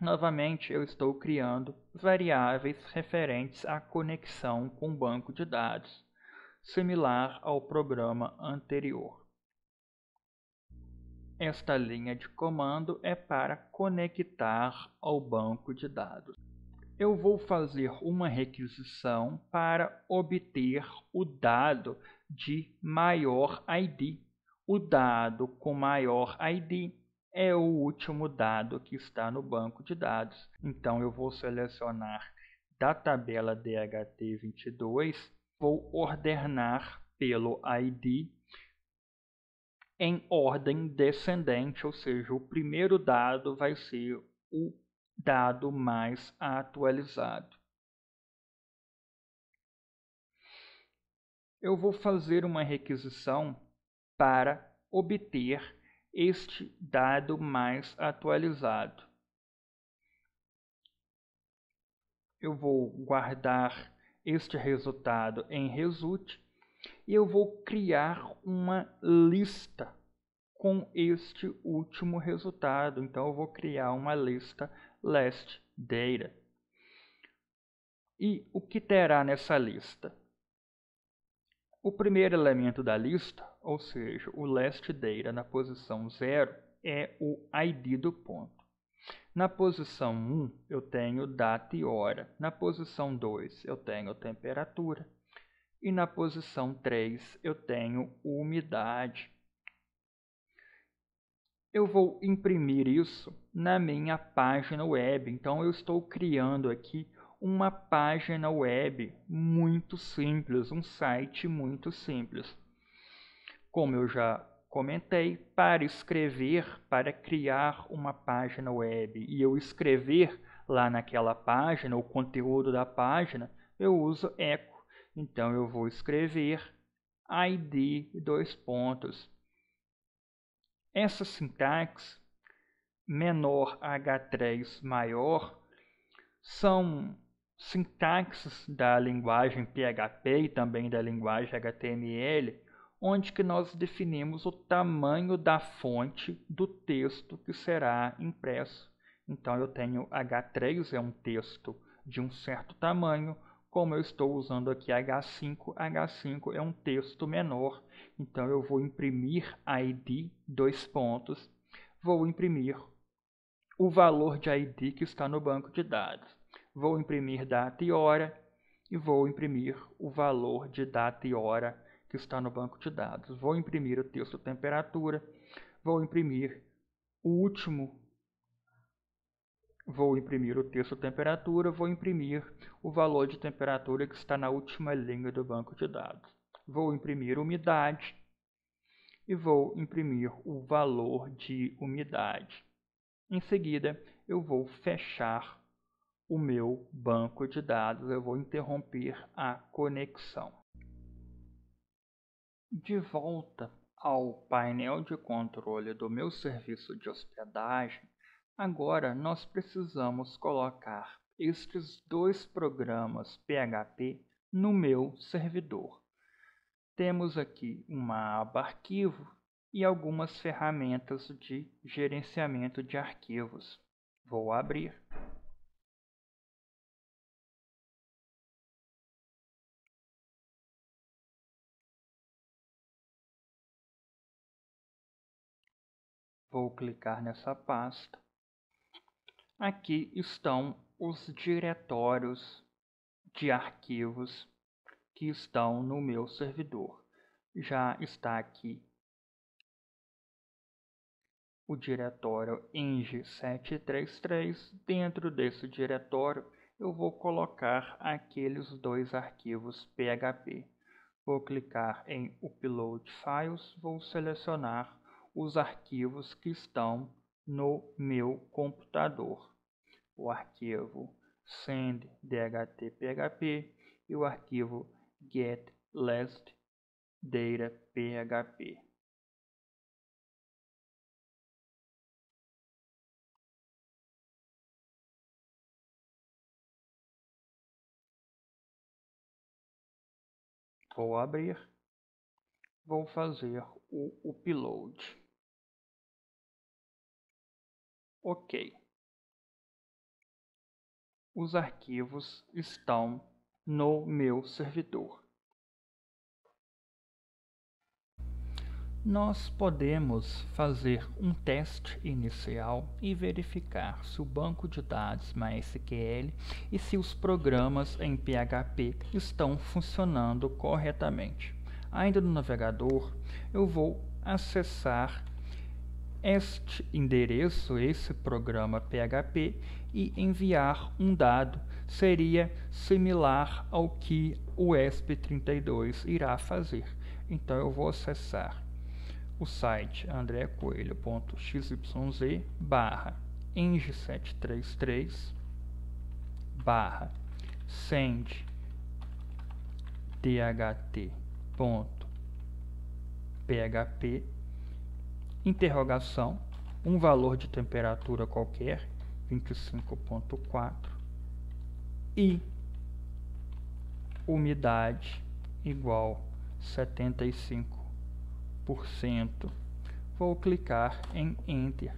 Novamente, eu estou criando variáveis referentes à conexão com o banco de dados, similar ao programa anterior. Esta linha de comando é para conectar ao banco de dados eu vou fazer uma requisição para obter o dado de maior ID. O dado com maior ID é o último dado que está no banco de dados. Então eu vou selecionar da tabela DHT22, vou ordenar pelo ID em ordem descendente, ou seja, o primeiro dado vai ser o dado mais atualizado. Eu vou fazer uma requisição para obter este dado mais atualizado. Eu vou guardar este resultado em Result e eu vou criar uma lista com este último resultado. Então, eu vou criar uma lista last data. E o que terá nessa lista? O primeiro elemento da lista, ou seja, o last data na posição 0, é o ID do ponto. Na posição 1, eu tenho data e hora. Na posição 2, eu tenho temperatura. E na posição 3, eu tenho umidade eu vou imprimir isso na minha página web. Então eu estou criando aqui uma página web muito simples, um site muito simples. Como eu já comentei, para escrever, para criar uma página web e eu escrever lá naquela página, o conteúdo da página, eu uso echo. Então eu vou escrever id dois pontos essa sintaxe menor H3 maior são sintaxes da linguagem PHP e também da linguagem HTML, onde que nós definimos o tamanho da fonte do texto que será impresso. Então eu tenho H3 é um texto de um certo tamanho, como eu estou usando aqui H5, H5 é um texto menor, então eu vou imprimir ID, dois pontos, vou imprimir o valor de ID que está no banco de dados. Vou imprimir data e hora e vou imprimir o valor de data e hora que está no banco de dados. Vou imprimir o texto temperatura, vou imprimir o último Vou imprimir o texto temperatura, vou imprimir o valor de temperatura que está na última linha do banco de dados. Vou imprimir umidade e vou imprimir o valor de umidade. Em seguida, eu vou fechar o meu banco de dados, eu vou interromper a conexão. De volta ao painel de controle do meu serviço de hospedagem, Agora nós precisamos colocar estes dois programas PHP no meu servidor. Temos aqui uma aba arquivo e algumas ferramentas de gerenciamento de arquivos. Vou abrir. Vou clicar nessa pasta Aqui estão os diretórios de arquivos que estão no meu servidor. Já está aqui o diretório ing733. Dentro desse diretório eu vou colocar aqueles dois arquivos PHP. Vou clicar em Upload Files, vou selecionar os arquivos que estão no meu computador. O arquivo send e o arquivo get last data PHP. Vou abrir, vou fazer o upload. OK. Os arquivos estão no meu servidor. Nós podemos fazer um teste inicial e verificar se o banco de dados MySQL e se os programas em PHP estão funcionando corretamente. Ainda no navegador, eu vou acessar este endereço, esse programa PHP, e enviar um dado seria similar ao que o ESP32 irá fazer. Então eu vou acessar o site andrecoelho.xyz barra eng733 barra send dht.php interrogação, um valor de temperatura qualquer, 25.4, e umidade igual 75%. Vou clicar em Enter.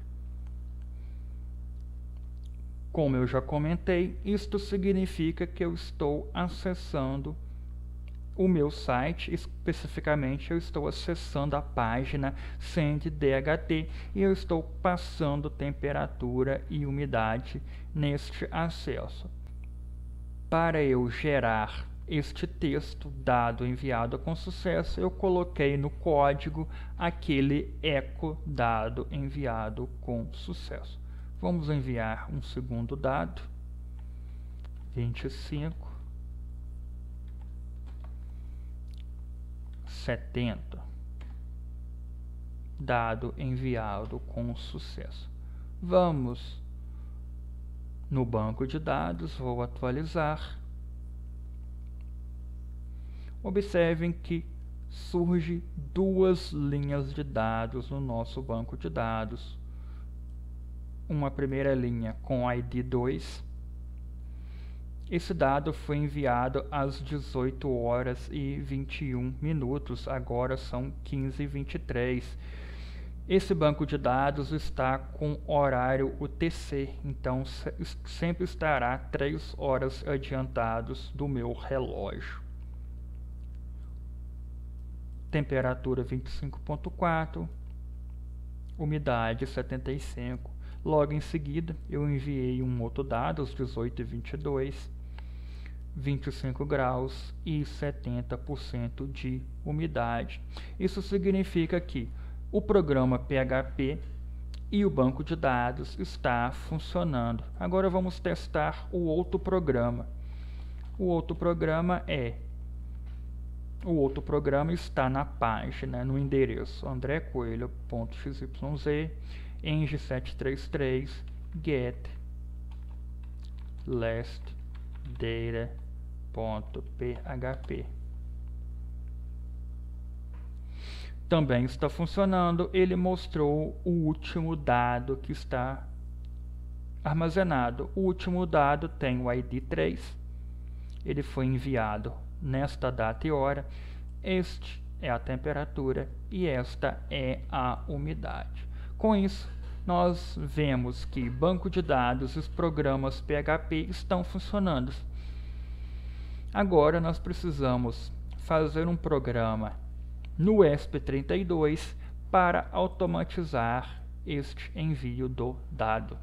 Como eu já comentei, isto significa que eu estou acessando o meu site, especificamente, eu estou acessando a página senddh.t DHT e eu estou passando temperatura e umidade neste acesso. Para eu gerar este texto, dado enviado com sucesso, eu coloquei no código aquele eco dado enviado com sucesso. Vamos enviar um segundo dado, 25, 70. Dado enviado com sucesso. Vamos no banco de dados, vou atualizar. Observem que surge duas linhas de dados no nosso banco de dados. Uma primeira linha com ID 2 esse dado foi enviado às 18 horas e 21 minutos, agora são 15 e 23. Esse banco de dados está com horário UTC, então sempre estará 3 horas adiantados do meu relógio. Temperatura 25.4, umidade 75. Logo em seguida, eu enviei um outro dado às 18 e 22 25 graus e 70% de umidade. Isso significa que o programa PHP e o banco de dados está funcionando. Agora vamos testar o outro programa. O outro programa é o outro programa está na página, no endereço andrecoelho.xyz eng733 get last data ponto php também está funcionando ele mostrou o último dado que está armazenado o último dado tem o id 3 ele foi enviado nesta data e hora este é a temperatura e esta é a umidade com isso nós vemos que banco de dados e os programas PHP estão funcionando Agora nós precisamos fazer um programa no ESP32 para automatizar este envio do dado.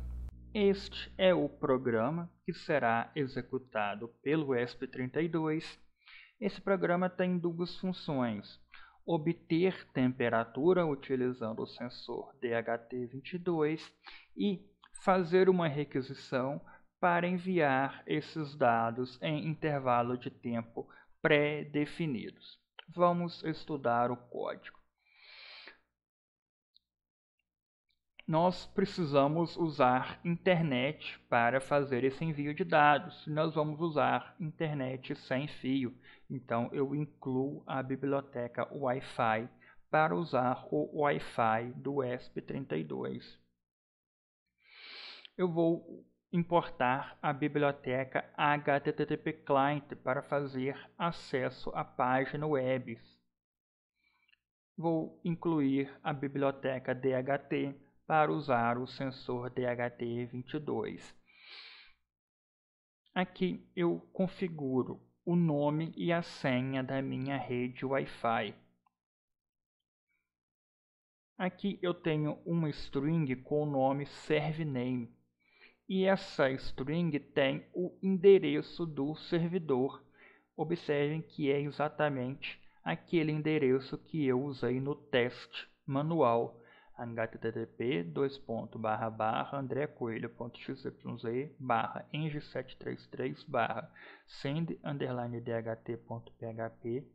Este é o programa que será executado pelo ESP32. Esse programa tem duas funções. Obter temperatura utilizando o sensor DHT22 e fazer uma requisição para enviar esses dados em intervalo de tempo pré-definidos. Vamos estudar o código. Nós precisamos usar internet para fazer esse envio de dados. Nós vamos usar internet sem fio. Então, eu incluo a biblioteca Wi-Fi para usar o Wi-Fi do ESP32. Eu vou importar a biblioteca HTTP Client para fazer acesso à página web. Vou incluir a biblioteca DHT para usar o sensor DHT22. Aqui eu configuro o nome e a senha da minha rede Wi-Fi. Aqui eu tenho uma string com o nome serve e essa string tem o endereço do servidor. Observem que é exatamente aquele endereço que eu usei no teste manual http andrecoelho.xyz barra eng733 barra send underline dht.php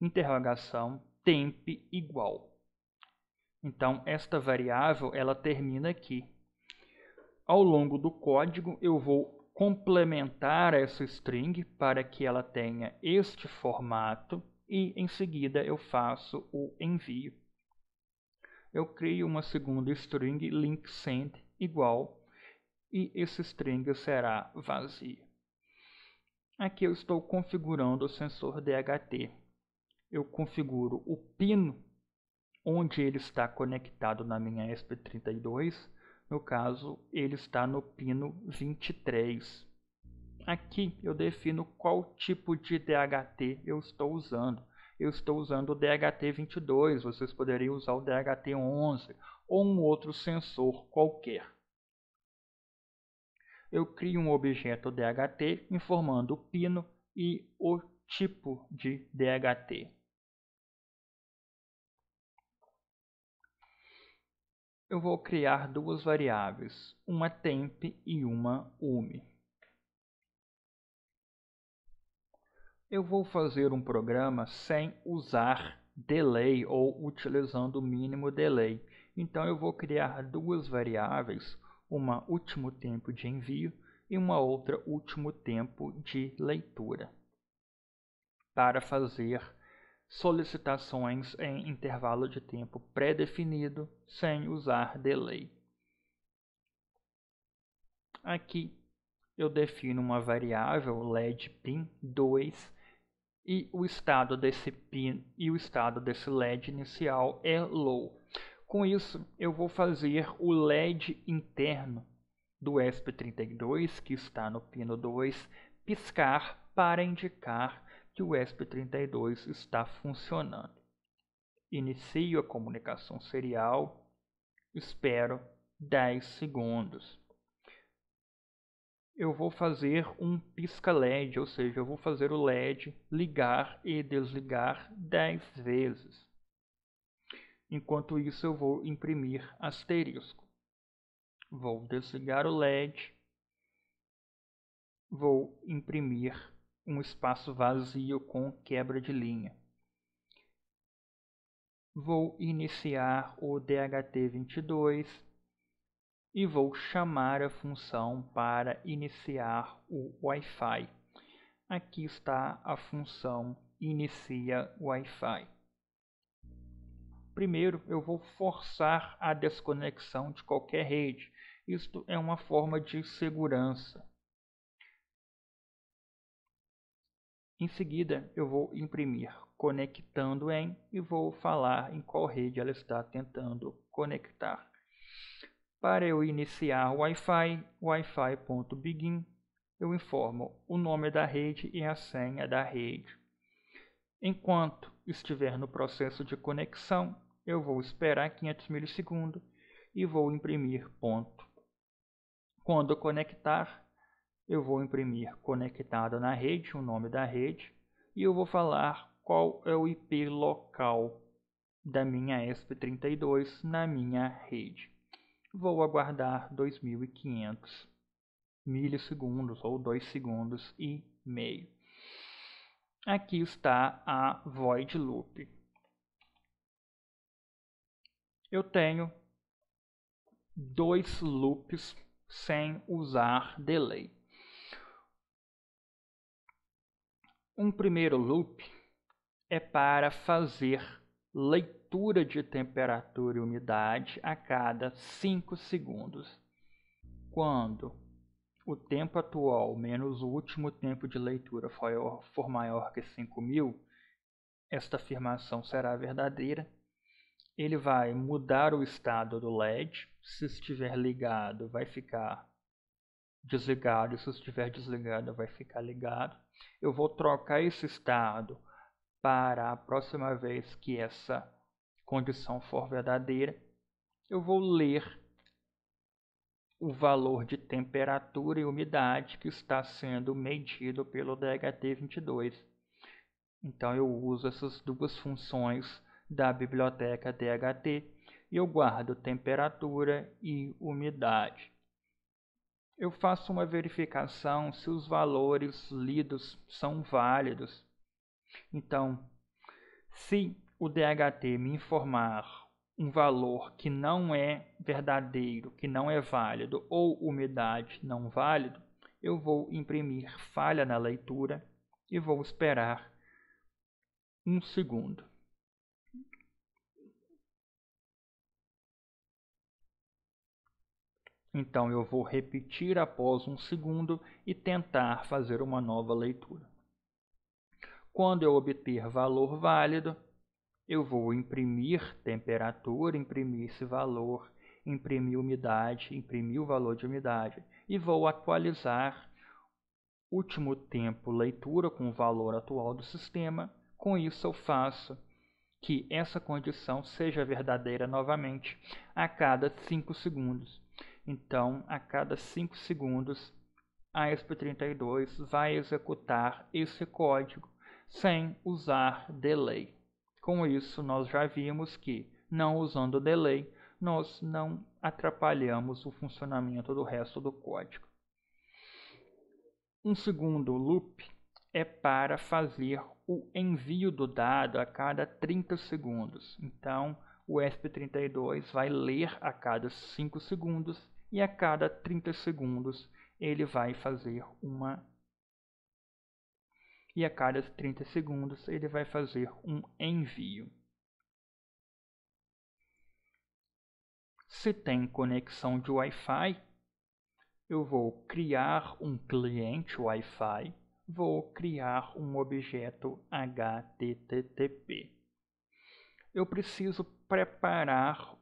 interrogação temp igual. Então esta variável ela termina aqui ao longo do código eu vou complementar essa string para que ela tenha este formato e em seguida eu faço o envio. Eu crio uma segunda string link send igual e esse string será vazio. Aqui eu estou configurando o sensor DHT. Eu configuro o pino onde ele está conectado na minha ESP32 no caso, ele está no pino 23. Aqui eu defino qual tipo de DHT eu estou usando. Eu estou usando o DHT22, vocês poderiam usar o DHT11 ou um outro sensor qualquer. Eu crio um objeto DHT informando o pino e o tipo de DHT. eu vou criar duas variáveis, uma temp e uma UMI. Eu vou fazer um programa sem usar delay ou utilizando o mínimo delay. Então eu vou criar duas variáveis, uma último tempo de envio e uma outra último tempo de leitura, para fazer solicitações em intervalo de tempo pré-definido sem usar delay. Aqui eu defino uma variável LED pin 2 e o estado desse pin e o estado desse LED inicial é low. Com isso, eu vou fazer o LED interno do ESP32, que está no pino 2, piscar para indicar que o ESP32 está funcionando. Inicio a comunicação serial, espero 10 segundos. Eu vou fazer um pisca-LED, ou seja, eu vou fazer o LED ligar e desligar 10 vezes. Enquanto isso, eu vou imprimir asterisco. Vou desligar o LED. Vou imprimir um espaço vazio com quebra de linha. Vou iniciar o DHT22 e vou chamar a função para iniciar o Wi-Fi. Aqui está a função inicia Wi-Fi. Primeiro, eu vou forçar a desconexão de qualquer rede. Isto é uma forma de segurança. Em seguida, eu vou imprimir conectando em e vou falar em qual rede ela está tentando conectar. Para eu iniciar o Wi-Fi, Wi-Fi.begin, eu informo o nome da rede e a senha da rede. Enquanto estiver no processo de conexão, eu vou esperar 500 milissegundos e vou imprimir ponto. Quando conectar, eu vou imprimir conectado na rede, o nome da rede, e eu vou falar qual é o IP local da minha ESP32 na minha rede. Vou aguardar 2500 milissegundos ou 2 segundos e meio. Aqui está a void loop. Eu tenho dois loops sem usar delay. Um primeiro loop é para fazer leitura de temperatura e umidade a cada 5 segundos. Quando o tempo atual menos o último tempo de leitura for maior que 5000, esta afirmação será verdadeira. Ele vai mudar o estado do LED. Se estiver ligado, vai ficar desligado. Se estiver desligado, vai ficar ligado eu vou trocar esse estado para a próxima vez que essa condição for verdadeira, eu vou ler o valor de temperatura e umidade que está sendo medido pelo DHT22. Então eu uso essas duas funções da biblioteca DHT e eu guardo temperatura e umidade eu faço uma verificação se os valores lidos são válidos. Então, se o DHT me informar um valor que não é verdadeiro, que não é válido, ou umidade não válido, eu vou imprimir falha na leitura e vou esperar um segundo. Então eu vou repetir após um segundo e tentar fazer uma nova leitura. Quando eu obter valor válido, eu vou imprimir temperatura, imprimir esse valor, imprimir umidade, imprimir o valor de umidade e vou atualizar último tempo leitura com o valor atual do sistema. Com isso eu faço que essa condição seja verdadeira novamente a cada 5 segundos. Então, a cada 5 segundos, a ESP32 vai executar esse código sem usar delay. Com isso, nós já vimos que, não usando delay, nós não atrapalhamos o funcionamento do resto do código. Um segundo loop é para fazer o envio do dado a cada 30 segundos. Então, o ESP32 vai ler a cada 5 segundos e a cada 30 segundos ele vai fazer uma e a cada 30 segundos ele vai fazer um envio. Se tem conexão de Wi-Fi, eu vou criar um cliente Wi-Fi, vou criar um objeto HTTP. Eu preciso preparar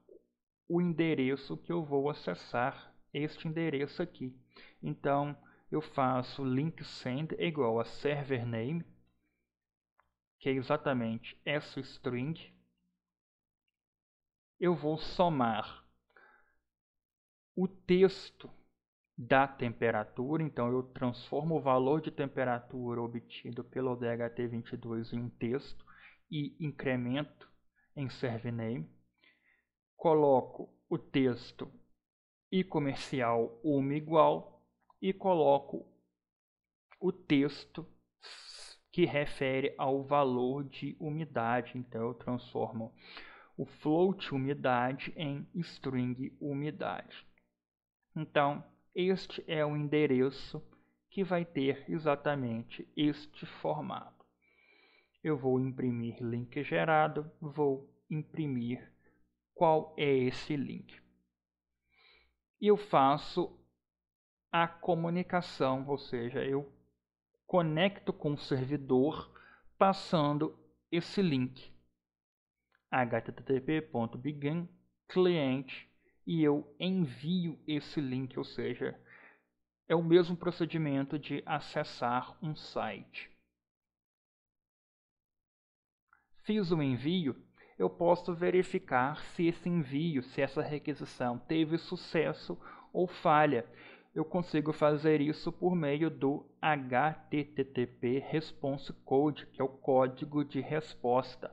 o endereço que eu vou acessar, este endereço aqui. Então, eu faço link send igual a server name, que é exatamente essa string. Eu vou somar o texto da temperatura, então eu transformo o valor de temperatura obtido pelo DHT22 em um texto e incremento em server name coloco o texto e comercial uma igual e coloco o texto que refere ao valor de umidade. Então eu transformo o float umidade em string umidade. Então este é o endereço que vai ter exatamente este formato. Eu vou imprimir link gerado, vou imprimir qual é esse link. E eu faço a comunicação, ou seja, eu conecto com o servidor passando esse link http.begin cliente e eu envio esse link, ou seja, é o mesmo procedimento de acessar um site. Fiz o envio eu posso verificar se esse envio, se essa requisição teve sucesso ou falha. Eu consigo fazer isso por meio do HTTP Response Code, que é o código de resposta.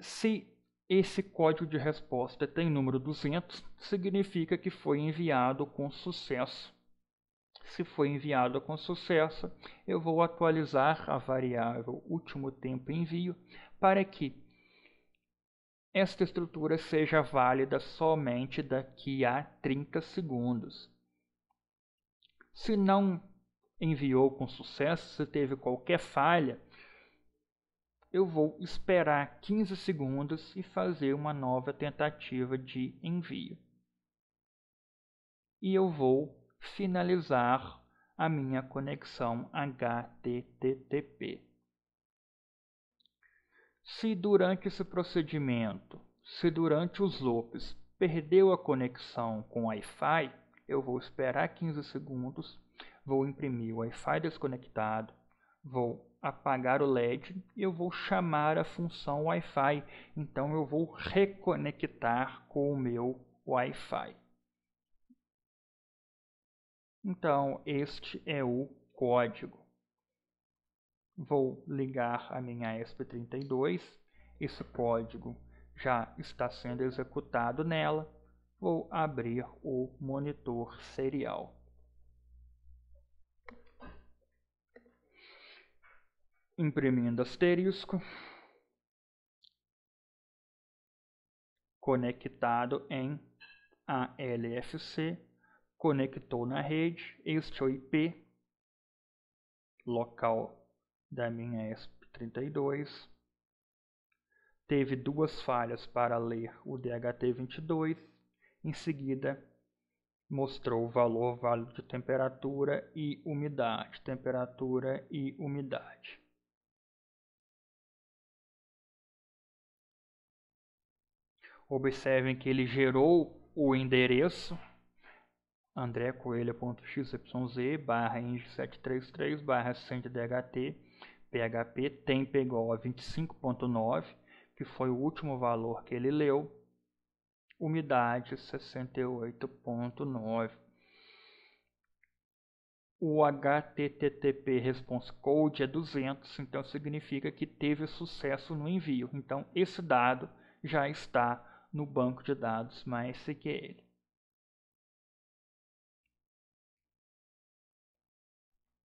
Se esse código de resposta tem número 200, significa que foi enviado com sucesso. Se foi enviado com sucesso, eu vou atualizar a variável último tempo envio para que esta estrutura seja válida somente daqui a 30 segundos. Se não enviou com sucesso, se teve qualquer falha, eu vou esperar 15 segundos e fazer uma nova tentativa de envio. E eu vou finalizar a minha conexão HTTP. Se durante esse procedimento, se durante os loops, perdeu a conexão com Wi-Fi, eu vou esperar 15 segundos, vou imprimir o Wi-Fi desconectado, vou apagar o LED e eu vou chamar a função Wi-Fi. Então eu vou reconectar com o meu Wi-Fi. Então este é o código. Vou ligar a minha ESP32, esse código já está sendo executado nela. Vou abrir o monitor serial. Imprimindo asterisco. Conectado em ALFC. Conectou na rede. Este é o IP local da minha ESP32. Teve duas falhas para ler o DHT22. Em seguida, mostrou o valor válido de temperatura e umidade. Temperatura e umidade. Observem que ele gerou o endereço andrécoelho.xyz barra ing733 barra 100 DHT PHP tem PGOL a 25.9, que foi o último valor que ele leu. Umidade 68.9. O HTTP response code é 200, então significa que teve sucesso no envio. Então esse dado já está no banco de dados MySQL.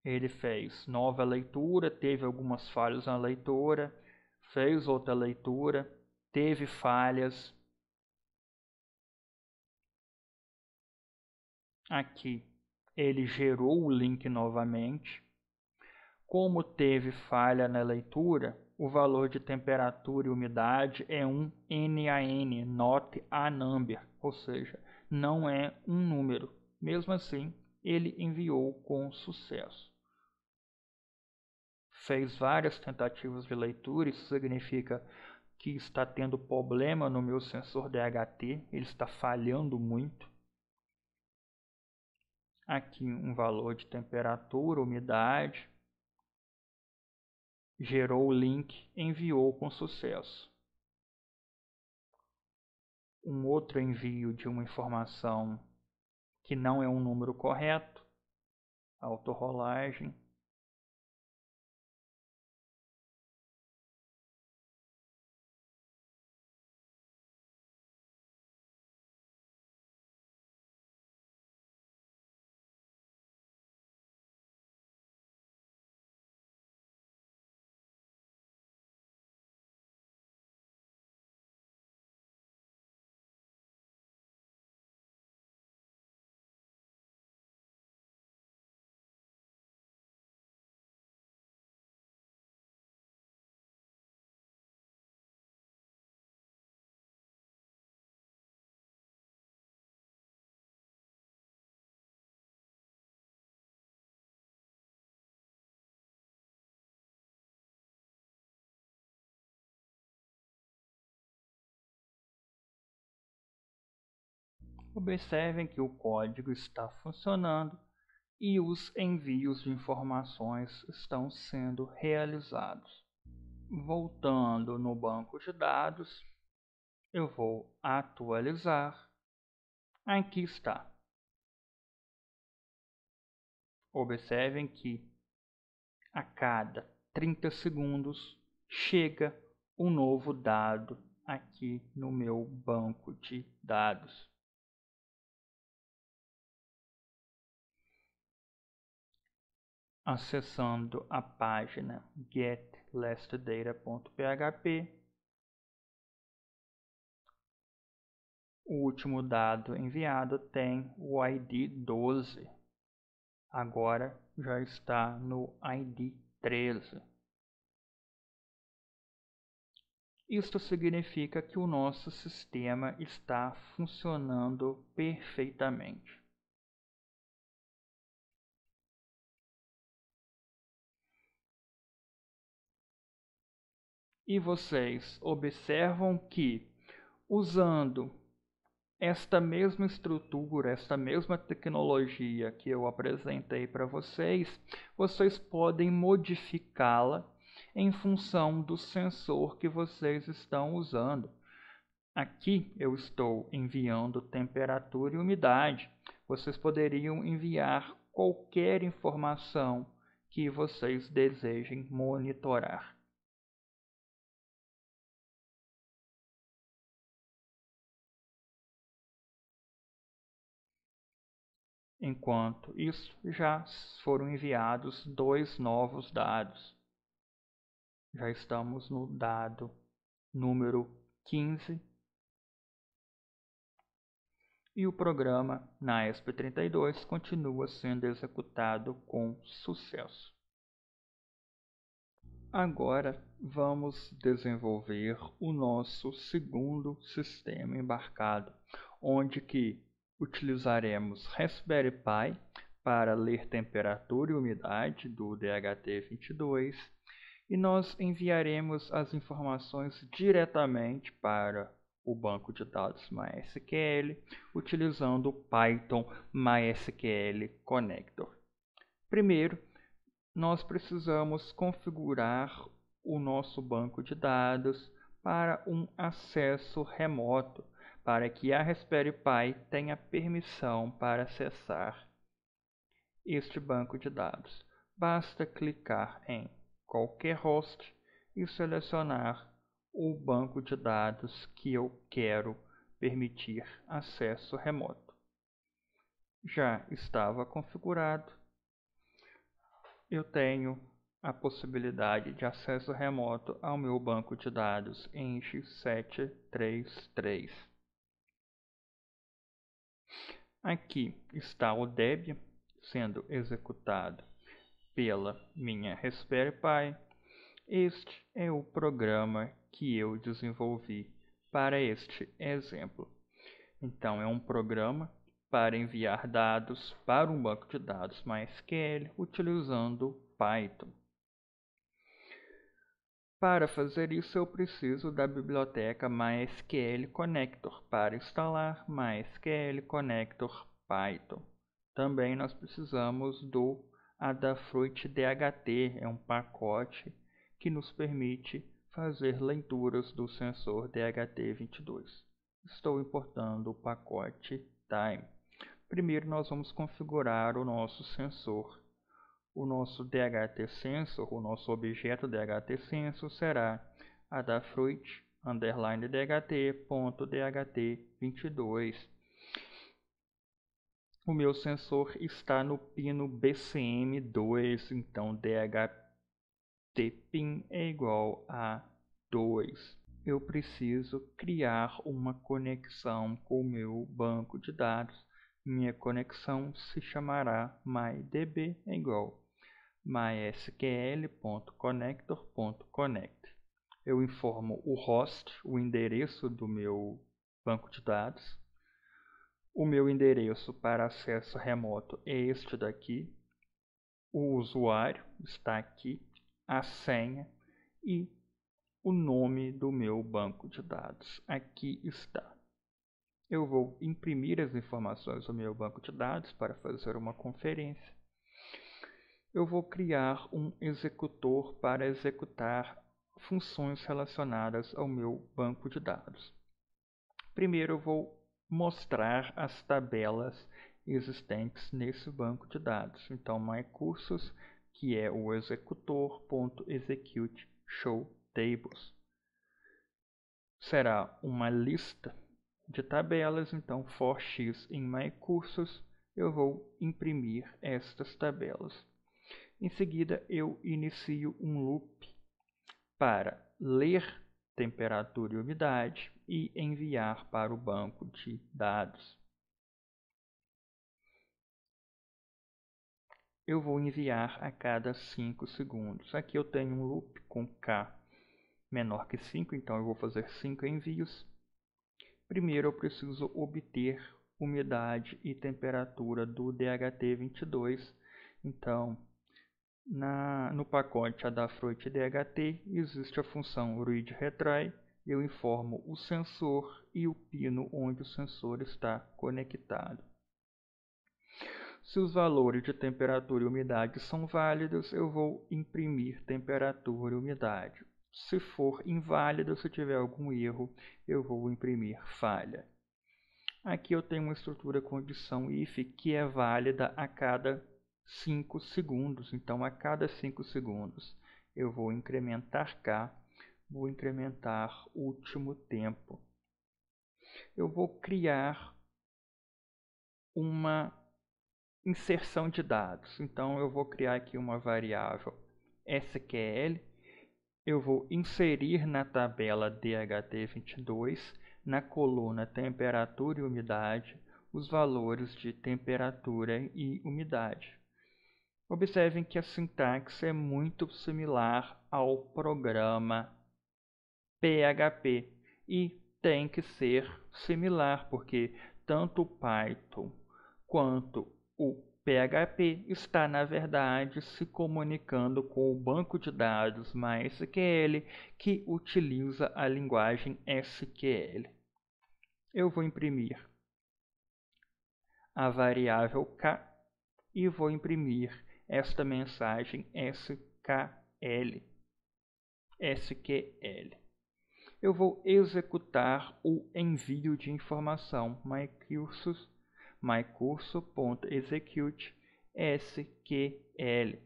ele fez nova leitura, teve algumas falhas na leitura, fez outra leitura, teve falhas. Aqui ele gerou o link novamente. Como teve falha na leitura, o valor de temperatura e umidade é um NAN, not a number, ou seja, não é um número. Mesmo assim, ele enviou com sucesso fez várias tentativas de leitura, isso significa que está tendo problema no meu sensor DHT, ele está falhando muito. Aqui um valor de temperatura, umidade. Gerou o link, enviou com sucesso. Um outro envio de uma informação que não é um número correto, autorrolagem, observem que o código está funcionando e os envios de informações estão sendo realizados. Voltando no banco de dados, eu vou atualizar. Aqui está. Observem que a cada 30 segundos chega um novo dado aqui no meu banco de dados. acessando a página getlastdata.php, o último dado enviado tem o ID 12. Agora já está no ID 13. Isto significa que o nosso sistema está funcionando perfeitamente. e vocês observam que usando esta mesma estrutura, esta mesma tecnologia que eu apresentei para vocês, vocês podem modificá-la em função do sensor que vocês estão usando. Aqui eu estou enviando temperatura e umidade. Vocês poderiam enviar qualquer informação que vocês desejem monitorar. Enquanto isso, já foram enviados dois novos dados. Já estamos no dado número 15. E o programa na ESP32 continua sendo executado com sucesso. Agora vamos desenvolver o nosso segundo sistema embarcado, onde que utilizaremos Raspberry Pi para ler temperatura e umidade do DHT22 e nós enviaremos as informações diretamente para o banco de dados MySQL utilizando o Python MySQL Connector. Primeiro, nós precisamos configurar o nosso banco de dados para um acesso remoto para que a Raspberry Pi tenha permissão para acessar este banco de dados. Basta clicar em qualquer host e selecionar o banco de dados que eu quero permitir acesso remoto. Já estava configurado. Eu tenho a possibilidade de acesso remoto ao meu banco de dados em x733. Aqui está o Debian sendo executado pela minha Raspberry Pi. Este é o programa que eu desenvolvi para este exemplo. Então, é um programa para enviar dados para um banco de dados MySQL utilizando Python. Para fazer isso, eu preciso da biblioteca MySQL Connector para instalar MySQL Connector Python. Também nós precisamos do Adafruit DHT, é um pacote que nos permite fazer leituras do sensor DHT22. Estou importando o pacote Time. Primeiro nós vamos configurar o nosso sensor o nosso DHT sensor, o nosso objeto DHT sensor será adafruit underline DHT ponto DHT 22. O meu sensor está no pino BCM2, então DHT pin é igual a 2. Eu preciso criar uma conexão com o meu banco de dados minha conexão se chamará MyDB é igual mysql.connector.connect. Eu informo o host, o endereço do meu banco de dados. O meu endereço para acesso remoto é este daqui. O usuário está aqui, a senha e o nome do meu banco de dados. Aqui está eu vou imprimir as informações do meu banco de dados para fazer uma conferência. Eu vou criar um executor para executar funções relacionadas ao meu banco de dados. Primeiro eu vou mostrar as tabelas existentes nesse banco de dados. Então, myCursos, que é o executor.execute show tables. Será uma lista de tabelas, então for x em my cursos, eu vou imprimir estas tabelas. Em seguida, eu inicio um loop para ler temperatura e umidade e enviar para o banco de dados. Eu vou enviar a cada 5 segundos. Aqui eu tenho um loop com k menor que 5, então eu vou fazer 5 envios Primeiro eu preciso obter umidade e temperatura do DHT22. Então, na, no pacote Adafruit DHT existe a função read retry. Eu informo o sensor e o pino onde o sensor está conectado. Se os valores de temperatura e umidade são válidos, eu vou imprimir temperatura e umidade se for inválida, se tiver algum erro, eu vou imprimir falha. Aqui eu tenho uma estrutura condição if que é válida a cada 5 segundos. Então, a cada 5 segundos, eu vou incrementar k, vou incrementar último tempo. Eu vou criar uma inserção de dados. Então, eu vou criar aqui uma variável SQL eu vou inserir na tabela DHT22, na coluna temperatura e umidade, os valores de temperatura e umidade. Observem que a sintaxe é muito similar ao programa PHP e tem que ser similar, porque tanto o Python quanto o PHP está, na verdade, se comunicando com o banco de dados MySQL que utiliza a linguagem SQL. Eu vou imprimir a variável k e vou imprimir esta mensagem SQL. SQL. Eu vou executar o envio de informação mycursus.com mycurso.execute sql.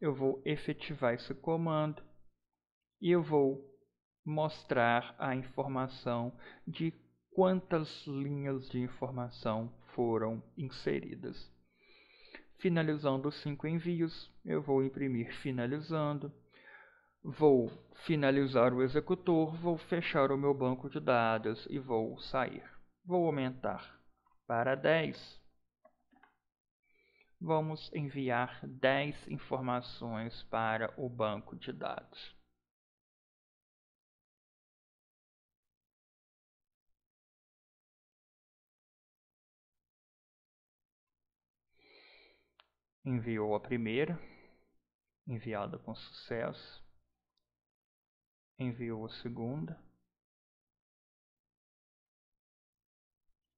Eu vou efetivar esse comando e eu vou mostrar a informação de quantas linhas de informação foram inseridas. Finalizando os cinco envios, eu vou imprimir finalizando, vou finalizar o executor, vou fechar o meu banco de dados e vou sair. Vou aumentar para 10. Vamos enviar 10 informações para o banco de dados. Enviou a primeira, enviada com sucesso. Enviou a segunda.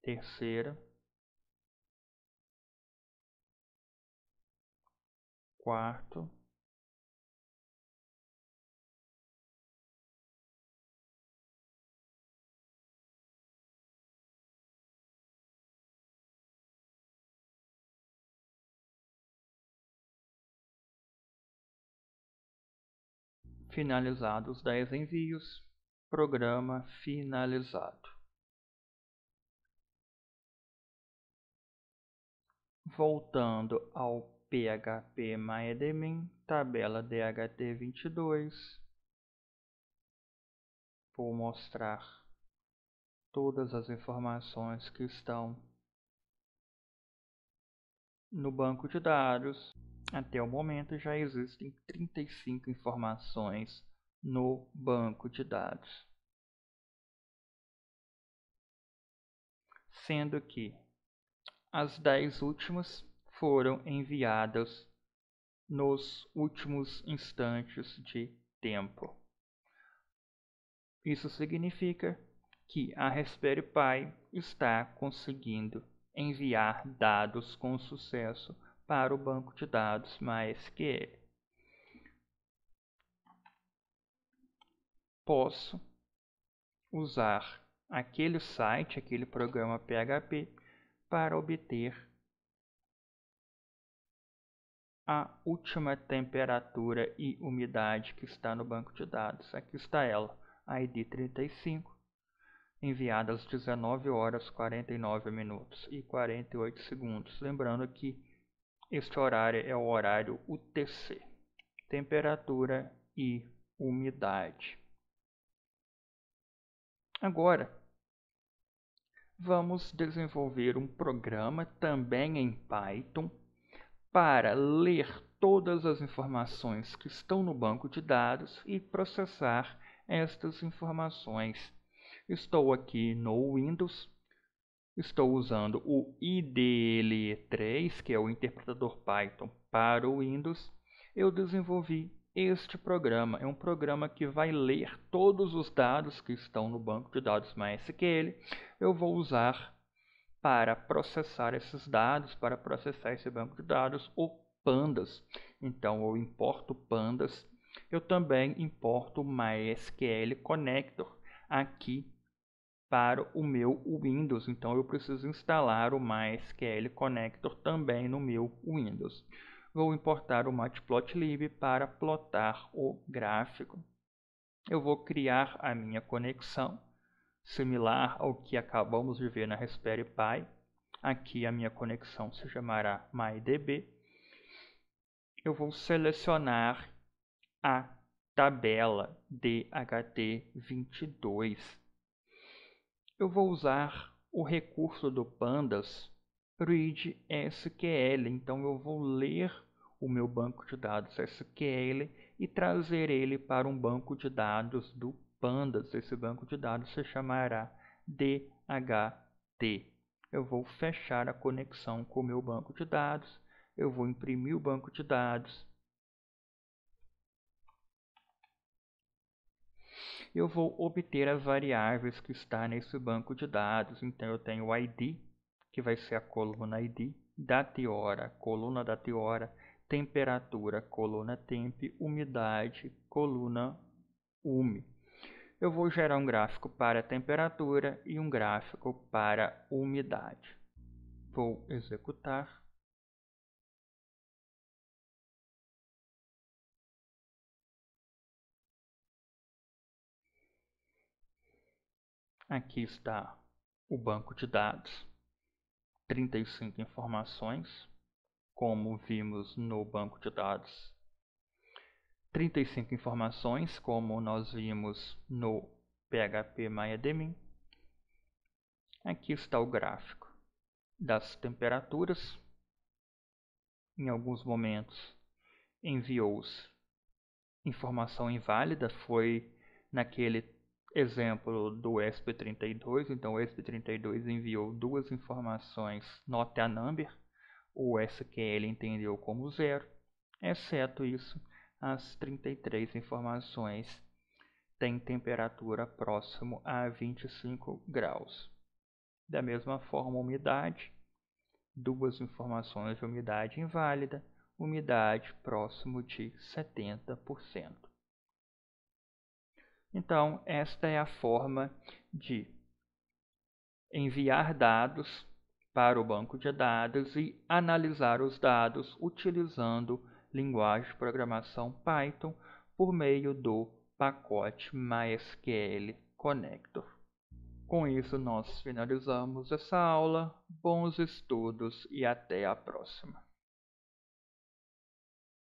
terceira, quarto Finalizados 10 envios, programa finalizado. Voltando ao php tabela dht22. Vou mostrar todas as informações que estão no banco de dados. Até o momento já existem 35 informações no banco de dados. Sendo que as 10 últimas foram enviadas nos últimos instantes de tempo. Isso significa que a Raspberry Pi está conseguindo enviar dados com sucesso para o banco de dados MySQL. Posso usar aquele site, aquele programa PHP para obter a última temperatura e umidade que está no banco de dados. Aqui está ela, ID 35, enviada às 19 horas 49 minutos e 48 segundos. Lembrando que este horário é o horário UTC, temperatura e umidade. Agora, vamos desenvolver um programa também em Python para ler todas as informações que estão no banco de dados e processar estas informações. Estou aqui no Windows, estou usando o IDLE3, que é o interpretador Python para o Windows. Eu desenvolvi este programa. É um programa que vai ler todos os dados que estão no banco de dados MySQL. Eu vou usar para processar esses dados, para processar esse banco de dados, o pandas. Então, eu importo pandas, eu também importo MySQL Connector aqui para o meu Windows. Então, eu preciso instalar o MySQL Connector também no meu Windows. Vou importar o matplotlib para plotar o gráfico. Eu vou criar a minha conexão similar ao que acabamos de ver na Raspberry Pi. Aqui a minha conexão se chamará MyDB. Eu vou selecionar a tabela DHT22. Eu vou usar o recurso do Pandas Read SQL, então eu vou ler o meu banco de dados SQL e trazer ele para um banco de dados do pandas, esse banco de dados se chamará DHT. Eu vou fechar a conexão com o meu banco de dados, eu vou imprimir o banco de dados, eu vou obter as variáveis que está nesse banco de dados. Então, eu tenho o ID, que vai ser a coluna ID, data e hora, coluna data e hora, temperatura, coluna temp, umidade, coluna UMI eu vou gerar um gráfico para temperatura e um gráfico para umidade. Vou executar. Aqui está o banco de dados, 35 informações, como vimos no banco de dados 35 informações, como nós vimos no PHP MyAdmin. Aqui está o gráfico das temperaturas. Em alguns momentos enviou-se informação inválida, foi naquele exemplo do ESP32, então o ESP32 enviou duas informações not a number, o SQL entendeu como zero, exceto isso as 33 informações têm temperatura próximo a 25 graus. Da mesma forma, umidade, duas informações de umidade inválida, umidade próximo de 70%. Então, esta é a forma de enviar dados para o banco de dados e analisar os dados utilizando linguagem de programação Python por meio do pacote MySQL Connector. Com isso, nós finalizamos essa aula. Bons estudos e até a próxima!